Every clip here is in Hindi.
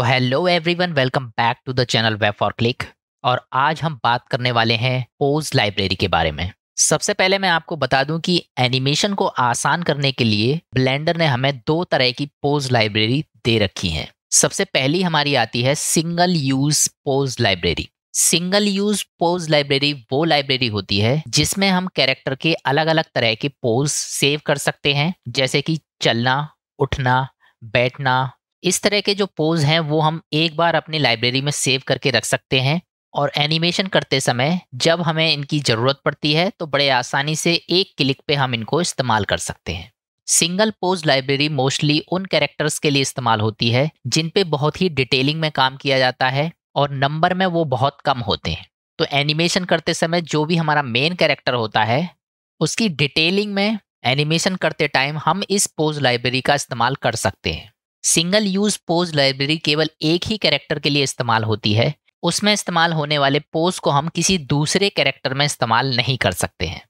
तो hello everyone welcome back to the channel web for click और आज हम बात करने वाले हैं पोज लाइब्रेरी के बारे में सबसे पहले मैं आपको बता दूं कि एनिमेशन को आसान करने के लिए ब्लेंडर ने हमें दो तरह की पोज लाइब्रेरी दे रखी है सबसे पहली हमारी आती है single use pose library single use pose library वो लाइब्रेरी होती है जिसमें हम कैरेक्टर के अलग अलग तरह के पोज सेव कर सकते हैं जैसे कि चलना उठना बैठना इस तरह के जो पोज हैं वो हम एक बार अपनी लाइब्रेरी में सेव करके रख सकते हैं और एनिमेशन करते समय जब हमें इनकी ज़रूरत पड़ती है तो बड़े आसानी से एक क्लिक पे हम इनको इस्तेमाल कर सकते हैं सिंगल पोज लाइब्रेरी मोस्टली उन कैरेक्टर्स के लिए इस्तेमाल होती है जिन पे बहुत ही डिटेलिंग में काम किया जाता है और नंबर में वो बहुत कम होते हैं तो एनिमेशन करते समय जो भी हमारा मेन कैरेक्टर होता है उसकी डिटेलिंग में एनिमेशन करते टाइम हम इस पोज लाइब्रेरी का इस्तेमाल कर सकते हैं सिंगल यूज पोज लाइब्रेरी केवल एक ही कैरेक्टर के लिए इस्तेमाल होती है उसमें इस्तेमाल होने वाले पोज को हम किसी दूसरे कैरेक्टर में इस्तेमाल नहीं कर सकते हैं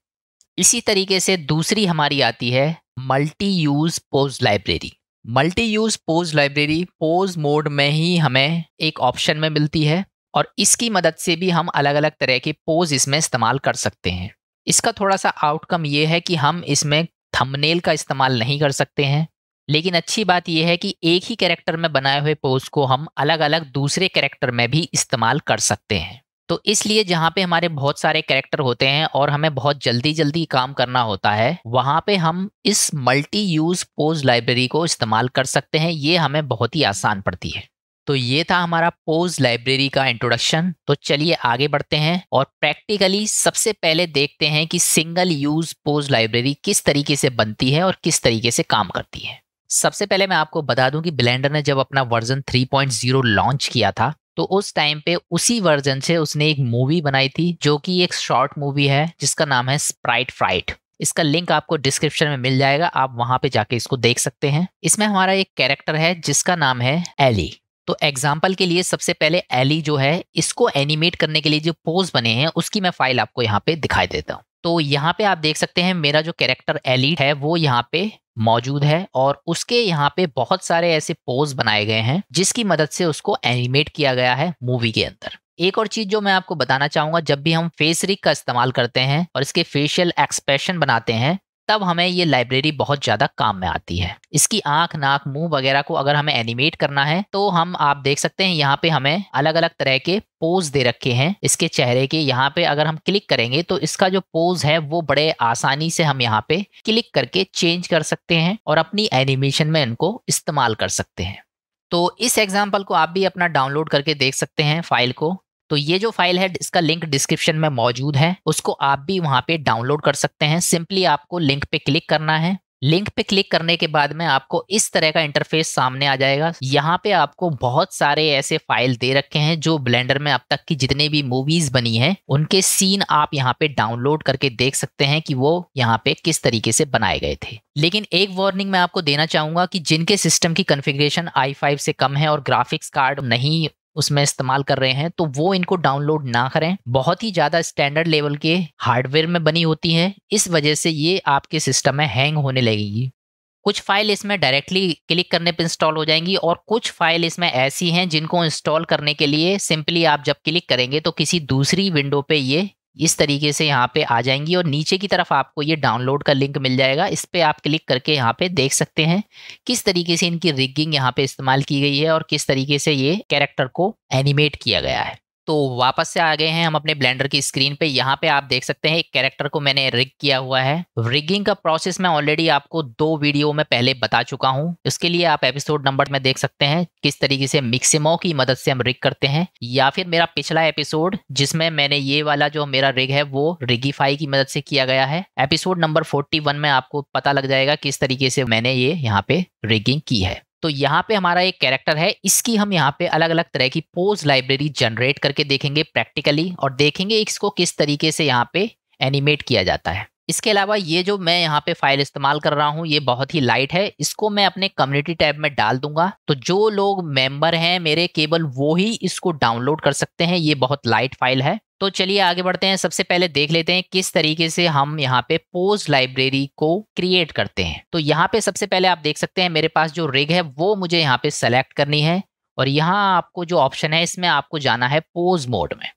इसी तरीके से दूसरी हमारी आती है multi use pose library multi use pose library pose mode में ही हमें एक ऑप्शन में मिलती है और इसकी मदद से भी हम अलग अलग तरह के पोज इसमें इस्तेमाल कर सकते हैं इसका थोड़ा सा आउटकम ये है कि हम इसमें थंबनेल का इस्तेमाल नहीं कर सकते हैं लेकिन अच्छी बात यह है कि एक ही कैरेक्टर में बनाए हुए पोज को हम अलग अलग दूसरे कैरेक्टर में भी इस्तेमाल कर सकते हैं तो इसलिए जहाँ पे हमारे बहुत सारे कैरेक्टर होते हैं और हमें बहुत जल्दी जल्दी काम करना होता है वहाँ पे हम इस मल्टी यूज पोज लाइब्रेरी को इस्तेमाल कर सकते हैं ये हमें बहुत ही आसान पड़ती है तो ये था हमारा पोज लाइब्रेरी का इंट्रोडक्शन तो चलिए आगे बढ़ते हैं और प्रैक्टिकली सबसे पहले देखते हैं कि सिंगल यूज पोज लाइब्रेरी किस तरीके से बनती है और किस तरीके से काम करती है सबसे पहले मैं आपको बता दूं कि ब्लेंडर ने जब अपना वर्जन 3.0 लॉन्च किया था तो उस टाइम पे उसी वर्जन से उसने एक मूवी बनाई थी जो कि एक शॉर्ट मूवी है जिसका नाम है स्प्राइट फ्राइट इसका लिंक आपको डिस्क्रिप्शन में मिल जाएगा आप वहां पे जाके इसको देख सकते हैं इसमें हमारा एक कैरेक्टर है जिसका नाम है एली तो एग्जाम्पल के लिए सबसे पहले एली जो है इसको एनिमेट करने के लिए जो पोज बने हैं उसकी मैं फाइल आपको यहाँ पे दिखाई देता हूँ तो यहाँ पे आप देख सकते हैं मेरा जो कैरेक्टर एलिट है वो यहाँ पे मौजूद है और उसके यहाँ पे बहुत सारे ऐसे पोज बनाए गए हैं जिसकी मदद से उसको एनिमेट किया गया है मूवी के अंदर एक और चीज जो मैं आपको बताना चाहूंगा जब भी हम फेस रिक का इस्तेमाल करते हैं और इसके फेशियल एक्सप्रेशन बनाते हैं तब हमें ये लाइब्रेरी बहुत ज़्यादा काम में आती है इसकी आंख नाक मुंह वगैरह को अगर हमें एनिमेट करना है तो हम आप देख सकते हैं यहाँ पे हमें अलग अलग तरह के पोज दे रखे हैं इसके चेहरे के यहाँ पे अगर हम क्लिक करेंगे तो इसका जो पोज है वो बड़े आसानी से हम यहाँ पे क्लिक करके चेंज कर सकते हैं और अपनी एनिमेशन में इनको इस्तेमाल कर सकते हैं तो इस एग्जाम्पल को आप भी अपना डाउनलोड करके देख सकते हैं फाइल को तो ये जो फाइल है इसका लिंक डिस्क्रिप्शन में मौजूद है उसको आप भी वहाँ पे डाउनलोड कर सकते हैं सिंपली आपको लिंक पे क्लिक करना है लिंक पे क्लिक करने के बाद में आपको इस तरह का इंटरफेस सामने आ जाएगा यहाँ पे आपको बहुत सारे ऐसे फाइल दे रखे हैं जो ब्लेंडर में अब तक की जितने भी मूवीज बनी हैं उनके सीन आप यहाँ पे डाउनलोड करके देख सकते हैं कि वो यहाँ पे किस तरीके से बनाए गए थे लेकिन एक वार्निंग मैं आपको देना चाहूंगा कि जिनके सिस्टम की कन्फिग्रेशन आई से कम है और ग्राफिक्स कार्ड नहीं उसमें इस्तेमाल कर रहे हैं तो वो इनको डाउनलोड ना करें बहुत ही ज़्यादा स्टैंडर्ड लेवल के हार्डवेयर में बनी होती हैं इस वजह से ये आपके सिस्टम में हैंग होने लगेगी कुछ फाइल इसमें डायरेक्टली क्लिक करने पर इंस्टॉल हो जाएंगी और कुछ फाइल इसमें ऐसी हैं जिनको इंस्टॉल करने के लिए सिंपली आप जब क्लिक करेंगे तो किसी दूसरी विंडो पे ये इस तरीके से यहाँ पे आ जाएंगी और नीचे की तरफ आपको ये डाउनलोड का लिंक मिल जाएगा इस पर आप क्लिक करके यहाँ पे देख सकते हैं किस तरीके से इनकी रिगिंग यहाँ पे इस्तेमाल की गई है और किस तरीके से ये कैरेक्टर को एनिमेट किया गया है तो वापस से आ गए हैं हम अपने ब्लेंडर की स्क्रीन पे यहाँ पे आप देख सकते हैं एक कैरेक्टर को मैंने रिग किया हुआ है रिगिंग का प्रोसेस मैं ऑलरेडी आपको दो वीडियो में पहले बता चुका हूँ इसके लिए आप एपिसोड नंबर में देख सकते हैं किस तरीके से मिक्सिमो की मदद से हम रिग करते हैं या फिर मेरा पिछला एपिसोड जिसमें मैंने ये वाला जो मेरा रिग है वो रिगीफाई की मदद से किया गया है एपिसोड नंबर फोर्टी में आपको पता लग जाएगा किस तरीके से मैंने ये यहाँ पे रिगिंग की है तो यहाँ पे हमारा एक कैरेक्टर है इसकी हम यहाँ पे अलग अलग तरह की पोज लाइब्रेरी जनरेट करके देखेंगे प्रैक्टिकली और देखेंगे इसको किस तरीके से यहाँ पे एनिमेट किया जाता है इसके अलावा ये जो मैं यहाँ पे फाइल इस्तेमाल कर रहा हूँ ये बहुत ही लाइट है इसको मैं अपने कम्युनिटी टैब में डाल दूंगा तो जो लोग मेंबर हैं मेरे केवल वो ही इसको डाउनलोड कर सकते हैं ये बहुत लाइट फाइल है तो चलिए आगे बढ़ते हैं सबसे पहले देख लेते हैं किस तरीके से हम यहाँ पे पोज लाइब्रेरी को क्रिएट करते हैं तो यहाँ पे सबसे पहले आप देख सकते हैं मेरे पास जो रिग है वो मुझे यहाँ पे सेलेक्ट करनी है और यहाँ आपको जो ऑप्शन है इसमें आपको जाना है पोज मोड में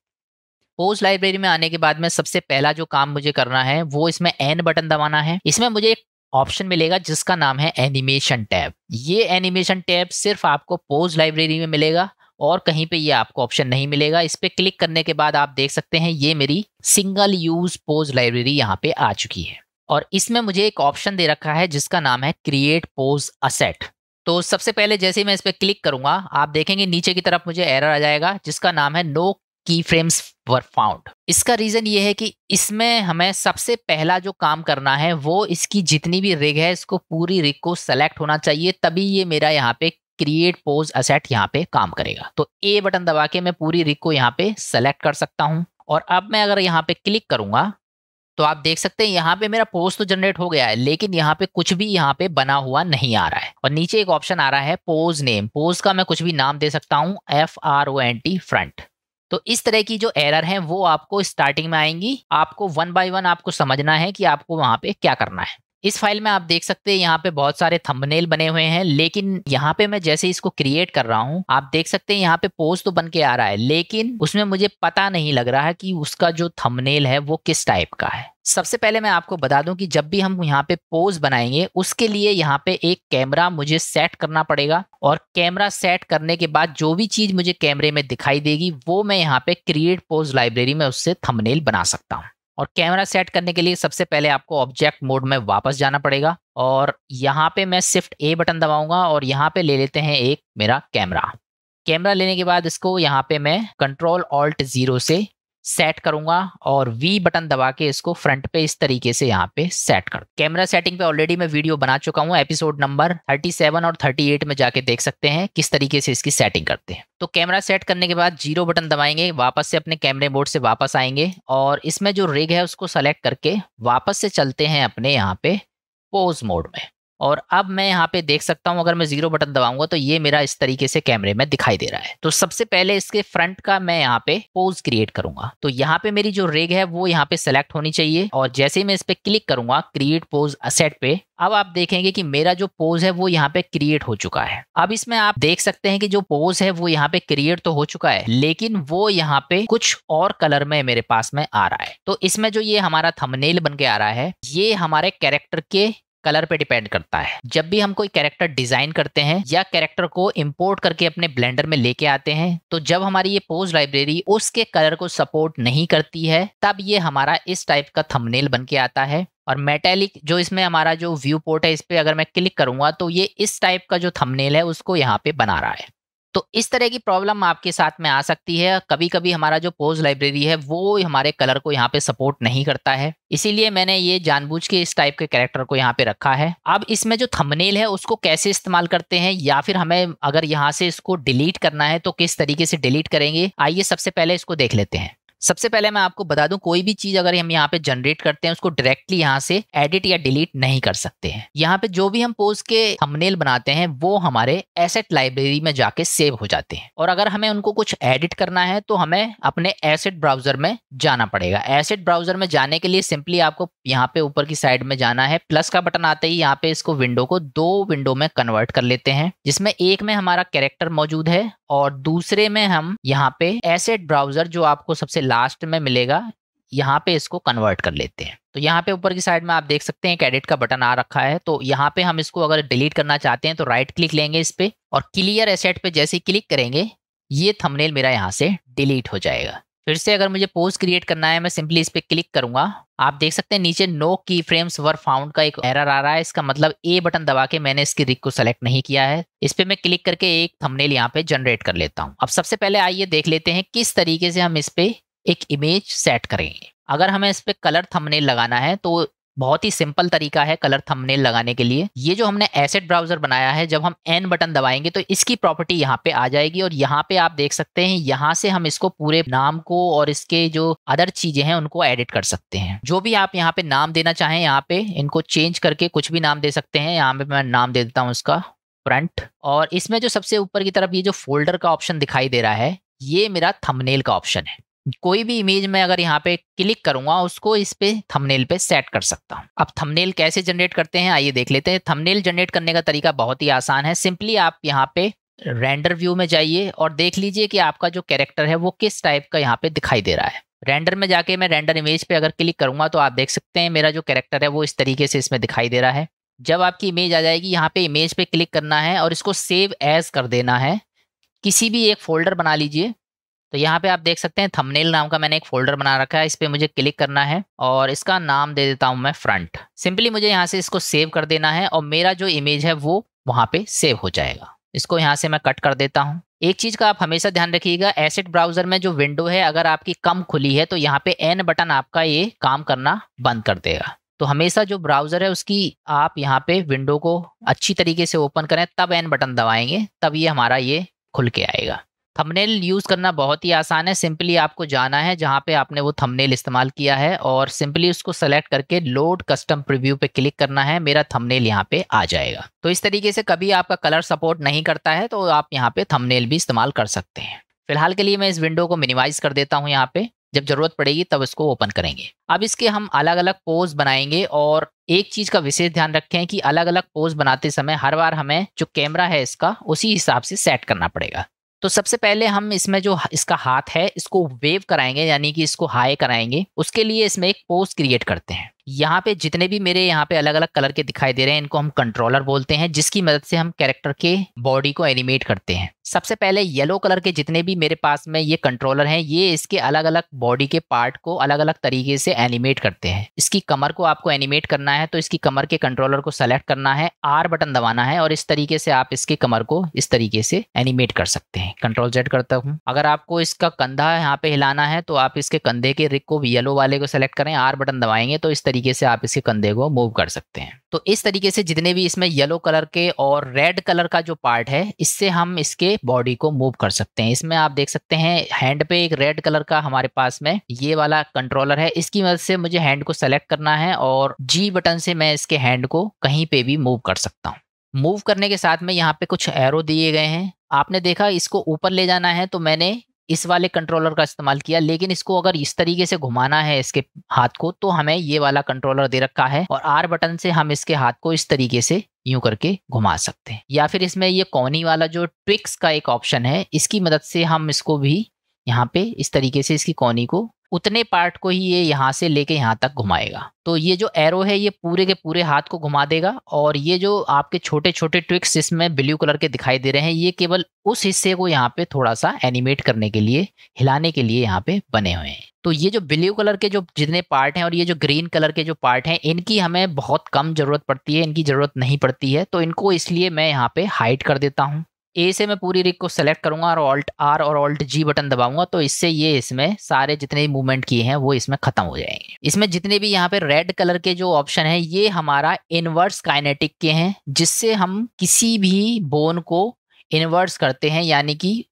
पोस्ट लाइब्रेरी में आने के बाद में सबसे पहला जो काम मुझे करना है वो इसमें एन बटन दबाना है इसमें मुझे एक ऑप्शन मिलेगा जिसका नाम है एनिमेशन टैब ये एनिमेशन टैब सिर्फ आपको पोज लाइब्रेरी में मिलेगा और कहीं पे ये आपको ऑप्शन नहीं मिलेगा इस पर क्लिक करने के बाद आप देख सकते हैं ये मेरी सिंगल यूज पोज लाइब्रेरी यहाँ पे आ चुकी है और इसमें मुझे एक ऑप्शन दे रखा है जिसका नाम है क्रिएट पोज असेट तो सबसे पहले जैसे ही मैं इस पर क्लिक करूंगा आप देखेंगे नीचे की तरफ मुझे एरर आ जाएगा जिसका नाम है no key frames were found इसका रीज़न ये है कि इसमें हमें सबसे पहला जो काम करना है वो इसकी जितनी भी रिग है इसको पूरी रिग को सेलेक्ट होना चाहिए तभी ये मेरा यहाँ पे क्रिएट पोज असेट यहाँ पे काम करेगा तो ए बटन दबा के मैं पूरी रिग को यहाँ पे सेलेक्ट कर सकता हूँ और अब मैं अगर यहाँ पे क्लिक करूंगा तो आप देख सकते हैं यहाँ पे मेरा पोज तो जनरेट हो गया है लेकिन यहाँ पे कुछ भी यहाँ पे बना हुआ नहीं आ रहा है और नीचे एक ऑप्शन आ रहा है पोज नेम पोज का मैं कुछ भी नाम दे सकता हूँ F R O N T front तो इस तरह की जो एरर है वो आपको स्टार्टिंग में आएंगी आपको वन बाय वन आपको समझना है कि आपको वहां पे क्या करना है इस फाइल में आप देख सकते हैं यहाँ पे बहुत सारे थंबनेल बने हुए हैं लेकिन यहाँ पे मैं जैसे इसको क्रिएट कर रहा हूँ आप देख सकते हैं यहाँ पे पोस्ट तो बन के आ रहा है लेकिन उसमें मुझे पता नहीं लग रहा है कि उसका जो थंबनेल है वो किस टाइप का है सबसे पहले मैं आपको बता दूं कि जब भी हम यहाँ पे पोज बनाएंगे उसके लिए यहाँ पे एक कैमरा मुझे सेट करना पड़ेगा और कैमरा सेट करने के बाद जो भी चीज़ मुझे कैमरे में दिखाई देगी वो मैं यहाँ पे क्रिएट पोज लाइब्रेरी में उससे थंबनेल बना सकता हूँ और कैमरा सेट करने के लिए सबसे पहले आपको ऑब्जेक्ट मोड में वापस जाना पड़ेगा और यहाँ पे मैं शिफ्ट ए बटन दबाऊंगा और यहाँ पे ले लेते हैं एक मेरा कैमरा कैमरा लेने के बाद इसको यहाँ पे मैं कंट्रोल ऑल्ट ज़ीरो से सेट करूंगा और वी बटन दबा के इसको फ्रंट पे इस तरीके से यहाँ पे सेट कर कैमरा सेटिंग पे ऑलरेडी मैं वीडियो बना चुका हूँ एपिसोड नंबर 37 और 38 में जाके देख सकते हैं किस तरीके से इसकी सेटिंग करते हैं तो कैमरा सेट करने के बाद जीरो बटन दबाएंगे वापस से अपने कैमरे मोड से वापस आएंगे और इसमें जो रिग है उसको सेलेक्ट करके वापस से चलते हैं अपने यहाँ पे पोज मोड में और अब मैं यहाँ पे देख सकता हूँ अगर मैं जीरो बटन दबाऊंगा तो ये मेरा इस तरीके से कैमरे में दिखाई दे रहा है तो सबसे पहले इसके फ्रंट का मैं यहाँ पे पोज क्रिएट करूंगा तो यहाँ पे मेरी जो रेग है वो यहाँ पे सेलेक्ट होनी चाहिए और जैसे ही मैं इस पे क्लिक करूंगा क्रिएट पोज असेट पे अब आप देखेंगे कि मेरा जो पोज है वो यहाँ पे क्रिएट हो चुका है अब इसमें आप देख सकते हैं कि जो पोज है वो यहाँ पे क्रिएट तो हो चुका है लेकिन वो यहाँ पे कुछ और कलर में मेरे पास में आ रहा है तो इसमें जो ये हमारा थमनेल बन के आ रहा है ये हमारे कैरेक्टर के कलर पे डिपेंड करता है जब भी हम कोई कैरेक्टर डिजाइन करते हैं या कैरेक्टर को इम्पोर्ट करके अपने ब्लेंडर में लेके आते हैं तो जब हमारी ये पोज लाइब्रेरी उसके कलर को सपोर्ट नहीं करती है तब ये हमारा इस टाइप का थंबनेल बन के आता है और मेटेलिक जो इसमें हमारा जो व्यू पोर्ट है इस पर अगर मैं क्लिक करूंगा तो ये इस टाइप का जो थंबनेल है उसको यहाँ पे बना रहा है तो इस तरह की प्रॉब्लम आपके साथ में आ सकती है कभी कभी हमारा जो पोज लाइब्रेरी है वो हमारे कलर को यहाँ पे सपोर्ट नहीं करता है इसीलिए मैंने ये जानबूझ के इस टाइप के कैरेक्टर को यहाँ पे रखा है अब इसमें जो थंबनेल है उसको कैसे इस्तेमाल करते हैं या फिर हमें अगर यहाँ से इसको डिलीट करना है तो किस तरीके से डिलीट करेंगे आइए सबसे पहले इसको देख लेते हैं सबसे पहले मैं आपको बता दूं कोई भी चीज अगर हम यहाँ पे जनरेट करते हैं उसको डायरेक्टली यहाँ से एडिट या डिलीट नहीं कर सकते हैं यहाँ पे जो भी हम पोज के हमनेल बनाते हैं वो हमारे एसेट लाइब्रेरी में जाके सेव हो जाते हैं और अगर हमें उनको कुछ एडिट करना है तो हमें अपने एसेट ब्राउजर में जाना पड़ेगा एसेट ब्राउजर में जाने के लिए सिंपली आपको यहाँ पे ऊपर की साइड में जाना है प्लस का बटन आते ही यहाँ पे इसको विंडो को दो विंडो में कन्वर्ट कर लेते हैं जिसमें एक में हमारा कैरेक्टर मौजूद है और दूसरे में हम यहाँ पे एसेट ब्राउजर जो आपको सबसे लास्ट में मिलेगा यहाँ पे इसको कन्वर्ट कर लेते हैं तो यहाँ पे ऊपर की साइड में आप देख सकते हैं एक एडिट का बटन आ रखा है तो यहाँ पे हम इसको अगर डिलीट करना चाहते हैं तो राइट क्लिक लेंगे इस पर और क्लियर एसेट पे जैसे क्लिक करेंगे ये थंबनेल मेरा यहाँ से डिलीट हो जाएगा फिर से अगर मुझे पोस्ट क्रिएट करना है मैं सिंपली इस पर क्लिक करूंगा आप देख सकते हैं नीचे no key frames were found का एक एरर आ रहा है इसका मतलब ए बटन दबा के मैंने इसकी रिक को सेलेक्ट नहीं किया है इस पर मैं क्लिक करके एक थंबनेल यहाँ पे जनरेट कर लेता हूँ अब सबसे पहले आइए देख लेते हैं किस तरीके से हम इस पे एक इमेज सेट करेंगे अगर हमें इस पर कलर थंबनेल लगाना है तो बहुत ही सिंपल तरीका है कलर थंबनेल लगाने के लिए ये जो हमने एसेट ब्राउजर बनाया है जब हम एन बटन दबाएंगे तो इसकी प्रॉपर्टी यहाँ पे आ जाएगी और यहाँ पे आप देख सकते हैं यहाँ से हम इसको पूरे नाम को और इसके जो अदर चीजें हैं उनको एडिट कर सकते हैं जो भी आप यहाँ पे नाम देना चाहें यहाँ पे इनको चेंज करके कुछ भी नाम दे सकते हैं यहाँ पे मैं नाम दे देता हूँ इसका फ्रंट और इसमें जो सबसे ऊपर की तरफ ये जो फोल्डर का ऑप्शन दिखाई दे रहा है ये मेरा थमनेल का ऑप्शन है कोई भी इमेज में अगर यहाँ पे क्लिक करूंगा उसको इस पे थंबनेल पे सेट कर सकता हूँ अब थंबनेल कैसे जनरेट करते हैं आइए देख लेते हैं थंबनेल जनरेट करने का तरीका बहुत ही आसान है सिंपली आप यहाँ पे रेंडर व्यू में जाइए और देख लीजिए कि आपका जो कैरेक्टर है वो किस टाइप का यहाँ पे दिखाई दे रहा है रेंडर में जाके मैं रेंडर इमेज पे अगर क्लिक करूंगा तो आप देख सकते हैं मेरा जो कैरेक्टर है वो इस तरीके से इसमें दिखाई दे रहा है जब आपकी इमेज आ जाएगी यहाँ पे इमेज पे क्लिक करना है और इसको सेव एज कर देना है किसी भी एक फोल्डर बना लीजिए तो यहाँ पे आप देख सकते हैं थंबनेल नाम का मैंने एक फोल्डर बना रखा है इस पर मुझे क्लिक करना है और इसका नाम दे देता हूँ मैं फ्रंट सिंपली मुझे यहाँ से इसको सेव कर देना है और मेरा जो इमेज है वो वहाँ पे सेव हो जाएगा इसको यहाँ से मैं कट कर देता हूँ एक चीज का आप हमेशा ध्यान रखिएगा एसेट ब्राउजर में जो विंडो है अगर आपकी कम खुली है तो यहाँ पे एन बटन आपका ये काम करना बंद कर देगा तो हमेशा जो ब्राउजर है उसकी आप यहाँ पे विंडो को अच्छी तरीके से ओपन करें तब एन बटन दबाएंगे तब ये हमारा ये खुल के आएगा थंबनेल यूज़ करना बहुत ही आसान है सिंपली आपको जाना है जहाँ पे आपने वो थंबनेल इस्तेमाल किया है और सिंपली उसको सेलेक्ट करके लोड कस्टम प्रिव्यू पे क्लिक करना है मेरा थंबनेल यहाँ पे आ जाएगा तो इस तरीके से कभी आपका कलर सपोर्ट नहीं करता है तो आप यहाँ पे थंबनेल भी इस्तेमाल कर सकते हैं फिलहाल के लिए मैं इस विंडो को मिनिमाइज कर देता हूँ यहाँ पे जब जरूरत पड़ेगी तब इसको ओपन करेंगे अब इसके हम अलग अलग पोज बनाएंगे और एक चीज का विशेष ध्यान रखें कि अलग अलग पोज बनाते समय हर बार हमें जो कैमरा है इसका उसी हिसाब से सेट करना पड़ेगा तो सबसे पहले हम इसमें जो इसका हाथ है इसको वेव कराएंगे यानी कि इसको हाई कराएंगे उसके लिए इसमें एक पोज क्रिएट करते हैं यहाँ पे जितने भी मेरे यहाँ पे अलग अलग कलर के दिखाई दे रहे हैं इनको हम कंट्रोलर बोलते हैं जिसकी मदद से हम कैरेक्टर के बॉडी को एनिमेट करते हैं सबसे पहले येलो कलर के जितने भी मेरे पास में ये कंट्रोलर हैं ये इसके अलग अलग बॉडी के पार्ट को अलग अलग तरीके से एनिमेट करते हैं इसकी कमर को आपको एनिमेट करना है तो इसकी कमर के कंट्रोलर को सेलेक्ट करना है आर बटन दबाना है और इस तरीके से आप इसके कमर को इस तरीके से एनिमेट कर सकते हैं कंट्रोल जेड करता हूँ अगर आपको इसका कंधा यहाँ पे हिलाना है तो आप इसके कंधे के रिक को येलो वाले को सेलेक्ट करें आर बटन दबाएंगे तो इस तरीके से आप इसके कंधे को मूव कर सकते हैं तो इस तरीके से जितने भी इसमें येलो कलर के और रेड कलर का जो पार्ट है इससे हम इसके बॉडी को मूव कर सकते हैं इसमें आप देख सकते हैं हैंड पे एक रेड कलर का हमारे पास में ये वाला कंट्रोलर है इसकी मदद से मुझे हैंड को सेलेक्ट करना है और जी बटन से मैं इसके हैंड को कहीं पे भी मूव कर सकता हूँ मूव करने के साथ में यहाँ पे कुछ एरो दिए गए हैं आपने देखा इसको ऊपर ले जाना है तो मैंने इस वाले कंट्रोलर का इस्तेमाल किया लेकिन इसको अगर इस तरीके से घुमाना है इसके हाथ को तो हमें ये वाला कंट्रोलर दे रखा है और आर बटन से हम इसके हाथ को इस तरीके से यूं करके घुमा सकते हैं या फिर इसमें ये कोनी वाला जो ट्विक्स का एक ऑप्शन है इसकी मदद से हम इसको भी यहाँ पे इस तरीके से इसकी कोनी को उतने पार्ट को ही ये यहाँ से लेके यहाँ तक घुमाएगा तो ये जो एरो है ये पूरे के पूरे हाथ को घुमा देगा और ये जो आपके छोटे छोटे ट्विक्स इसमें ब्लू कलर के दिखाई दे रहे हैं ये केवल उस हिस्से को यहाँ पे थोड़ा सा एनिमेट करने के लिए हिलाने के लिए यहाँ पे बने हुए हैं तो ये जो ब्लू कलर के जो जितने पार्ट हैं और ये जो ग्रीन कलर के जो पार्ट हैं इनकी हमें बहुत कम ज़रूरत पड़ती है इनकी ज़रूरत नहीं पड़ती है तो इनको इसलिए मैं यहाँ पे हाइड कर देता हूँ ए से मैं पूरी रिक को सेलेक्ट करूंगा और ऑल्ट आर और ऑल्ट जी बटन दबाऊंगा तो इससे ये इसमें सारे जितने भी मूवमेंट किए हैं वो इसमें खत्म हो जाएंगे इसमें जितने भी यहाँ पे रेड कलर के जो ऑप्शन है ये हमारा इनवर्स काइनेटिक के हैं जिससे हम किसी भी बोन को इन्वर्स करते हैं यानी कि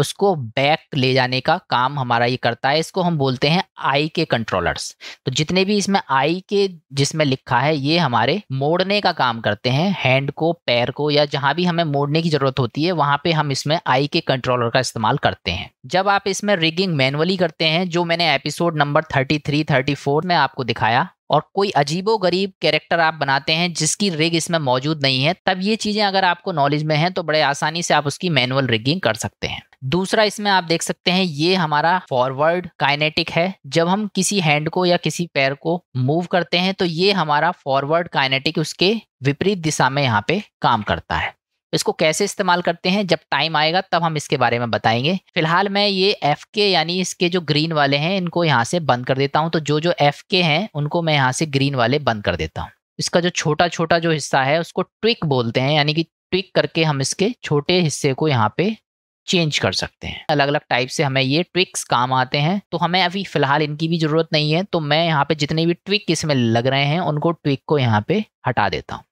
उसको बैक ले जाने का काम हमारा ये करता है इसको हम बोलते हैं आई के कंट्रोलर्स तो जितने भी इसमें आई के जिसमें लिखा है ये हमारे मोड़ने का काम करते हैं हैंड को पैर को या जहां भी हमें मोड़ने की ज़रूरत होती है वहां पे हम इसमें आई के कंट्रोलर का इस्तेमाल करते हैं जब आप इसमें रिगिंग मैनुअली करते हैं जो मैंने episode number thirty three thirty four में आपको दिखाया और कोई अजीबो गरीब कैरेक्टर आप बनाते हैं जिसकी रिग इसमें मौजूद नहीं है तब ये चीज़ें अगर आपको नॉलेज में हैं तो बड़े आसानी से आप उसकी मैनुअल रिगिंग कर सकते हैं दूसरा इसमें आप देख सकते हैं ये हमारा फॉरवर्ड काइनेटिक है जब हम किसी हैंड को या किसी पैर को मूव करते हैं तो ये हमारा फॉरवर्ड काइनेटिक उसके विपरीत दिशा में यहाँ पे काम करता है इसको कैसे इस्तेमाल करते हैं जब टाइम आएगा तब हम इसके बारे में बताएंगे फिलहाल मैं ये एफ के यानी इसके जो ग्रीन वाले हैं इनको यहाँ से बंद कर देता हूँ तो जो जो एफ के हैं उनको मैं यहाँ से ग्रीन वाले बंद कर देता हूँ इसका जो छोटा छोटा जो हिस्सा है उसको ट्विक बोलते हैं यानी कि ट्विक करके हम इसके छोटे हिस्से को यहाँ पे चेंज कर सकते हैं अलग अलग टाइप से हमें ये ट्विक्स काम आते हैं तो हमें अभी फिलहाल इनकी भी ज़रूरत नहीं है तो मैं यहाँ पे जितने भी ट्विक इसमें लग रहे हैं उनको ट्विक को यहाँ पे हटा देता हूँ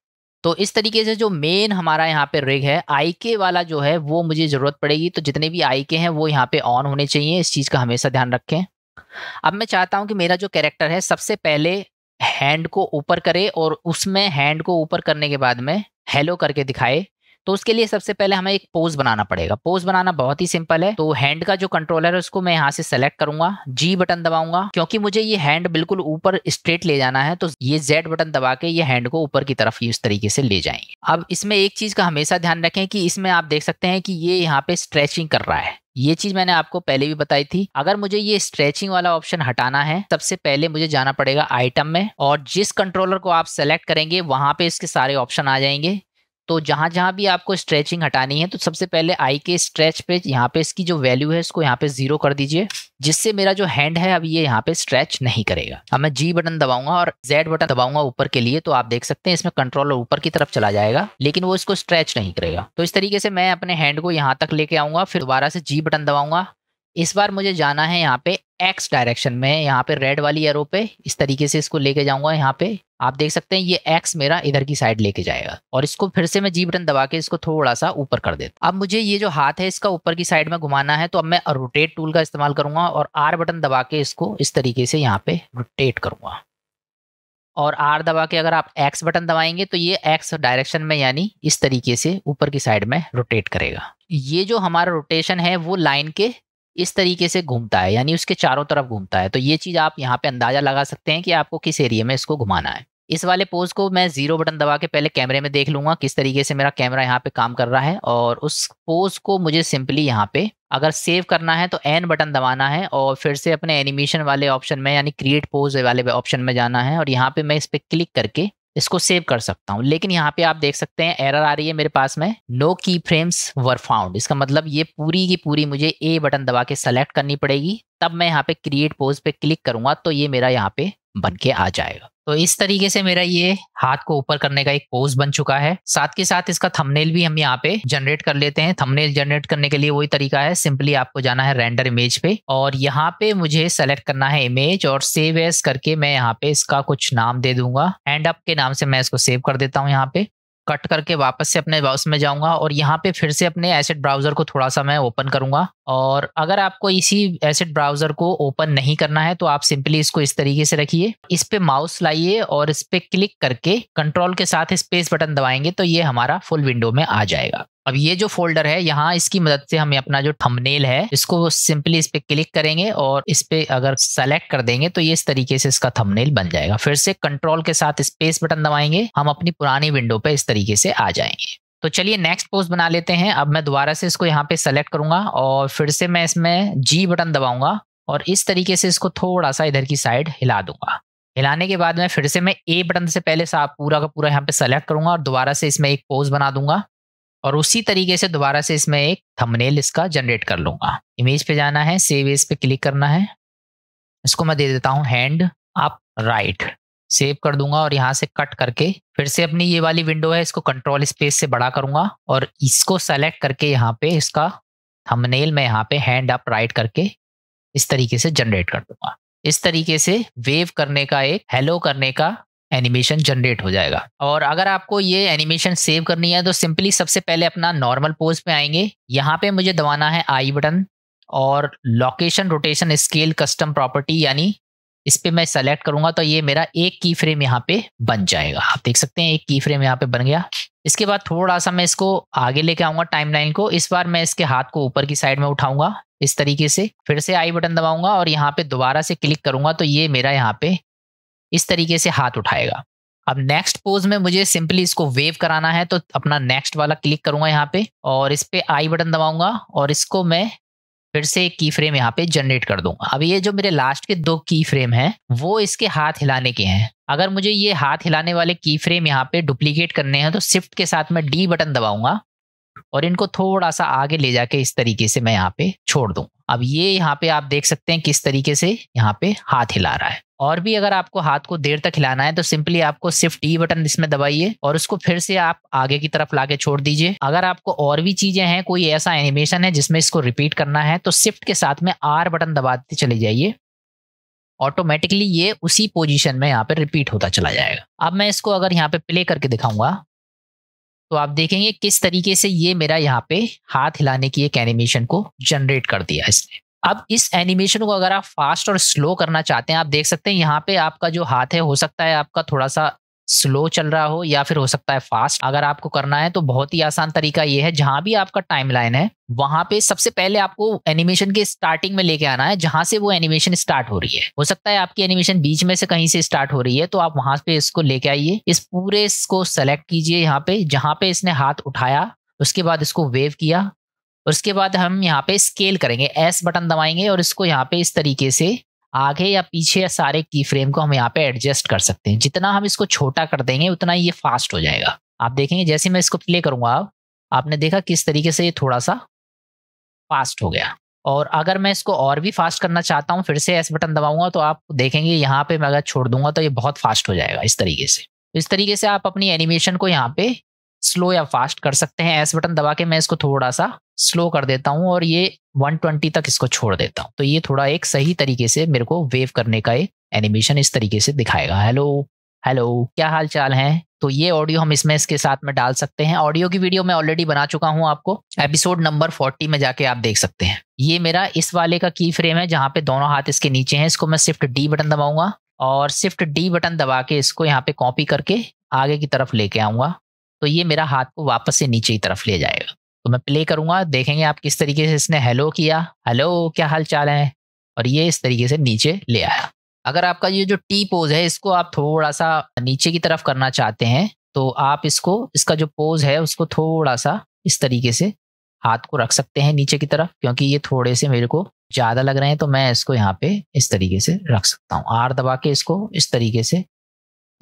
तो इस तरीके से जो मेन हमारा यहाँ पे रिग है आई के वाला जो है वो मुझे ज़रूरत पड़ेगी तो जितने भी आई के हैं वो यहाँ पे ऑन होने चाहिए इस चीज़ का हमेशा ध्यान रखें अब मैं चाहता हूँ कि मेरा जो कैरेक्टर है सबसे पहले हैंड को ऊपर करे और उसमें हैंड को ऊपर करने के बाद में हेलो करके दिखाए तो उसके लिए सबसे पहले हमें एक पोज बनाना पड़ेगा पोज बनाना बहुत ही सिंपल है तो हैंड का जो कंट्रोलर है उसको मैं यहाँ से सेलेक्ट करूंगा जी बटन दबाऊंगा क्योंकि मुझे ये हैंड बिल्कुल ऊपर स्ट्रेट ले जाना है तो ये जेड बटन दबा के ये हैंड को ऊपर की तरफ इस तरीके से ले जाएंगे अब इसमें एक चीज का हमेशा ध्यान रखें कि इसमें आप देख सकते हैं कि ये यहाँ पे स्ट्रेचिंग कर रहा है ये चीज मैंने आपको पहले भी बताई थी अगर मुझे ये स्ट्रेचिंग वाला ऑप्शन हटाना है सबसे पहले मुझे जाना पड़ेगा आइटम में और जिस कंट्रोलर को आप सेलेक्ट करेंगे वहां पे इसके सारे ऑप्शन आ जाएंगे तो जहां जहां भी आपको स्ट्रेचिंग हटानी है तो सबसे पहले आई के स्ट्रेच पे यहाँ पे इसकी जो वैल्यू है इसको यहाँ पे जीरो कर दीजिए जिससे मेरा जो हैंड है अब ये यहाँ पे स्ट्रेच नहीं करेगा अब मैं जी बटन दबाऊंगा और जेड बटन दबाऊंगा ऊपर के लिए तो आप देख सकते हैं इसमें कंट्रोल ऊपर की तरफ चला जाएगा लेकिन वो इसको स्ट्रेच नहीं करेगा तो इस तरीके से मैं अपने हैंड को यहाँ तक लेके आऊंगा फिर दोबारा से जी बटन दबाऊंगा इस बार मुझे जाना है यहाँ पे एक्स डायरेक्शन में यहाँ पे रेड वाली एरो पे इस तरीके से इसको लेके जाऊंगा यहाँ पे आप देख सकते हैं ये एक्स मेरा इधर की साइड लेके जाएगा और इसको फिर से मैं जी बटन दबा के इसको थोड़ा सा ऊपर कर देता अब मुझे ये जो हाथ है इसका ऊपर की साइड में घुमाना है तो अब मैं रोटेट टूल का इस्तेमाल करूंगा और आर बटन दबा के इसको इस तरीके से यहाँ पे रोटेट करूंगा और आर दबा के अगर आप एक्स बटन दबाएंगे तो ये एक्स डायरेक्शन में यानी इस तरीके से ऊपर की साइड में रोटेट करेगा ये जो हमारा रोटेशन है वो लाइन के इस तरीके से घूमता है यानी उसके चारों तरफ घूमता है तो ये चीज़ आप यहाँ पे अंदाज़ा लगा सकते हैं कि आपको किस एरिए में इसको घुमाना है इस वाले पोज को मैं जीरो बटन दबा के पहले कैमरे में देख लूंगा किस तरीके से मेरा कैमरा यहाँ पे काम कर रहा है और उस पोज को मुझे सिंपली यहाँ पे अगर सेव करना है तो एन बटन दबाना है और फिर से अपने एनिमेशन वाले ऑप्शन में यानी क्रिएट पोज वाले ऑप्शन में जाना है और यहाँ पे मैं इस पर क्लिक करके इसको सेव कर सकता हूँ लेकिन यहाँ पे आप देख सकते हैं एरर आ रही है मेरे पास में no key frames were found इसका मतलब ये पूरी की पूरी मुझे ए बटन दबा के सेलेक्ट करनी पड़ेगी तब मैं यहाँ पे क्रिएट पोज पे क्लिक करूंगा तो ये मेरा यहाँ पे बन के आ जाएगा तो इस तरीके से मेरा ये हाथ को ऊपर करने का एक पोज बन चुका है साथ के साथ इसका थंबनेल भी हम यहाँ पे जनरेट कर लेते हैं थंबनेल जनरेट करने के लिए वही तरीका है सिंपली आपको जाना है रेंडर इमेज पे और यहाँ पे मुझे सेलेक्ट करना है इमेज और सेव एस करके मैं यहाँ पे इसका कुछ नाम दे दूंगा एंड अप के नाम से मैं इसको सेव कर देता हूँ यहाँ पे कट करके वापस से अपने ब्राउज में जाऊंगा और यहाँ पे फिर से अपने एसेट ब्राउजर को थोड़ा सा मैं ओपन करूंगा और अगर आपको इसी एसिड ब्राउजर को ओपन नहीं करना है तो आप सिंपली इसको इस तरीके से रखिए इस पे माउस लाइए और इस पे क्लिक करके कंट्रोल के साथ स्पेस बटन दबाएंगे तो ये हमारा फुल विंडो में आ जाएगा अब ये जो फोल्डर है यहाँ इसकी मदद से हमें अपना जो थंबनेल है इसको सिंपली इस पे क्लिक करेंगे और इस पे अगर सेलेक्ट कर देंगे तो ये इस तरीके से इसका थंबनेल बन जाएगा फिर से कंट्रोल के साथ स्पेस बटन दबाएंगे हम अपनी पुरानी विंडो पे इस तरीके से आ जाएंगे तो चलिए नेक्स्ट पोस्ट बना लेते हैं अब मैं दोबारा से इसको यहाँ पे सेलेक्ट करूंगा और फिर से मैं इसमें जी बटन दबाऊंगा और इस तरीके से इसको थोड़ा सा इधर की साइड हिला दूंगा हिलाने के बाद में फिर से मैं ए बटन से पहले सा पूरा का पूरा यहाँ पे सेलेक्ट करूंगा और दोबारा से इसमें एक पोज बना दूंगा और उसी तरीके से दोबारा से इसमें एक थंबनेल इसका जनरेट कर लूंगा इमेज पे जाना है सेव इस पे क्लिक करना है इसको मैं दे देता हूँ हैंड आप राइट सेव कर दूंगा और यहाँ से कट करके फिर से अपनी ये वाली विंडो है इसको कंट्रोल स्पेस से बड़ा करूंगा और इसको सेलेक्ट करके यहाँ पे इसका थंबनेल मैं यहाँ पे हैंड अप राइट करके इस तरीके से जनरेट कर दूंगा इस तरीके से वेव करने का एक हेलो करने का एनिमेशन जनरेट हो जाएगा और अगर आपको ये एनिमेशन सेव करनी है तो सिंपली सबसे पहले अपना नॉर्मल पोज पे आएंगे यहाँ पे मुझे दबाना है आई बटन और location rotation scale custom property यानी इस पर मैं सेलेक्ट करूंगा तो ये मेरा एक की फ्रेम यहाँ पे बन जाएगा आप देख सकते हैं एक की फ्रेम यहाँ पे बन गया इसके बाद थोड़ा सा मैं इसको आगे लेके आऊंगा टाइमलाइन को इस बार मैं इसके हाथ को ऊपर की साइड में उठाऊंगा इस तरीके से फिर से आई बटन दबाऊंगा और यहाँ पे दोबारा से क्लिक करूंगा तो ये मेरा यहाँ पे इस तरीके से हाथ उठाएगा अब नेक्स्ट पोज में मुझे सिंपली इसको वेव कराना है तो अपना नेक्स्ट वाला क्लिक करूंगा यहाँ पे और इस पर आई बटन दबाऊंगा और इसको मैं फिर से एक की फ्रेम यहाँ पे जनरेट कर दूंगा अब ये जो मेरे लास्ट के दो की फ्रेम हैं वो इसके हाथ हिलाने के हैं अगर मुझे ये हाथ हिलाने वाले की फ्रेम यहाँ पे डुप्लीकेट करने हैं तो शिफ्ट के साथ मैं डी बटन दबाऊंगा और इनको थोड़ा सा आगे ले जाके इस तरीके से मैं यहाँ पे छोड़ दूँ अब ये यहाँ पे आप देख सकते हैं किस तरीके से यहाँ पे हाथ हिला रहा है और भी अगर आपको हाथ को देर तक हिलाना है तो सिंपली आपको सिर्फ टी बटन इसमें दबाइए और उसको फिर से आप आगे की तरफ लाके छोड़ दीजिए अगर आपको और भी चीजें हैं कोई ऐसा एनिमेशन है जिसमें इसको रिपीट करना है तो शिफ्ट के साथ में आर बटन दबाते चले जाइए ऑटोमेटिकली ये उसी पोजिशन में यहाँ पे रिपीट होता चला जाएगा अब मैं इसको अगर यहाँ पे प्ले करके दिखाऊंगा तो आप देखेंगे किस तरीके से ये मेरा यहाँ पे हाथ हिलाने की एक एनिमेशन को जनरेट कर दिया इसने अब इस एनिमेशन को अगर आप फास्ट और स्लो करना चाहते हैं आप देख सकते हैं यहाँ पे आपका जो हाथ है हो सकता है आपका थोड़ा सा स्लो चल रहा हो या फिर हो सकता है फास्ट अगर आपको करना है तो बहुत ही आसान तरीका ये है जहां भी आपका टाइम लाइन है वहां पे सबसे पहले आपको एनिमेशन के स्टार्टिंग में लेके आना है जहां से वो एनिमेशन स्टार्ट हो रही है हो सकता है आपकी एनिमेशन बीच में से कहीं से स्टार्ट हो रही है तो आप वहां पे इसको लेके आइए इस पूरे इसको सेलेक्ट कीजिए यहाँ पे जहां पे इसने हाथ उठाया उसके बाद इसको वेव किया और उसके बाद हम यहाँ पे स्केल करेंगे एस बटन दबाएंगे और इसको यहाँ पे इस तरीके से आगे या पीछे या सारे की फ्रेम को हम यहाँ पे एडजस्ट कर सकते हैं जितना हम इसको छोटा कर देंगे उतना ये फास्ट हो जाएगा आप देखेंगे जैसे मैं इसको प्ले करूँगा आप आपने देखा किस तरीके से ये थोड़ा सा फास्ट हो गया और अगर मैं इसको और भी फास्ट करना चाहता हूँ फिर से एस बटन दबाऊंगा तो आप देखेंगे यहाँ पे मैं अगर छोड़ दूंगा तो ये बहुत फास्ट हो जाएगा इस तरीके से इस तरीके से आप अपनी एनिमेशन को यहाँ पे स्लो या फास्ट कर सकते हैं एस बटन दबा के मैं इसको थोड़ा सा स्लो कर देता हूँ और ये 120 तक इसको छोड़ देता हूँ तो ये थोड़ा एक सही तरीके से मेरे को वेव करने का एनिमेशन इस तरीके से दिखाएगा हेलो हेलो क्या हाल चाल है तो ये ऑडियो हम इसमें इसके साथ में डाल सकते हैं ऑडियो की वीडियो मैं ऑलरेडी बना चुका हूँ आपको एपिसोड नंबर 40 में जाके आप देख सकते हैं ये मेरा इस वाले का की फ्रेम है जहाँ पे दोनों हाथ इसके नीचे हैं इसको मैं शिफ्ट डी बटन दबाऊंगा और शिफ्ट डी बटन दबा के इसको यहाँ पे कॉपी करके आगे की तरफ लेके आऊंगा तो ये मेरा हाथ को वापस से नीचे की तरफ ले जाएगा तो मैं प्ले करूंगा देखेंगे आप किस तरीके से इसने हेलो किया हेलो क्या हाल चाल है और ये इस तरीके से नीचे ले आया अगर आपका ये जो टी पोज है इसको आप थोड़ा सा नीचे की तरफ करना चाहते हैं तो आप इसको इसका जो पोज है उसको थोड़ा सा इस तरीके से हाथ को रख सकते हैं नीचे की तरफ क्योंकि ये थोड़े से मेरे को ज़्यादा लग रहे हैं तो मैं इसको यहाँ पे इस तरीके से रख सकता हूँ आर दबा के इसको इस तरीके से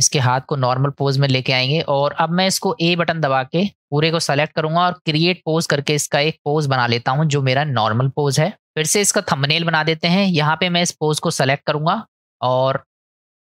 इसके हाथ को नॉर्मल पोज में लेके आएंगे और अब मैं इसको ए बटन दबा के पूरे को सेलेक्ट करूंगा और क्रिएट पोज करके इसका एक पोज बना लेता हूँ जो मेरा नॉर्मल पोज है फिर से इसका थंबनेल बना देते हैं यहाँ पे मैं इस पोज को सेलेक्ट करूंगा और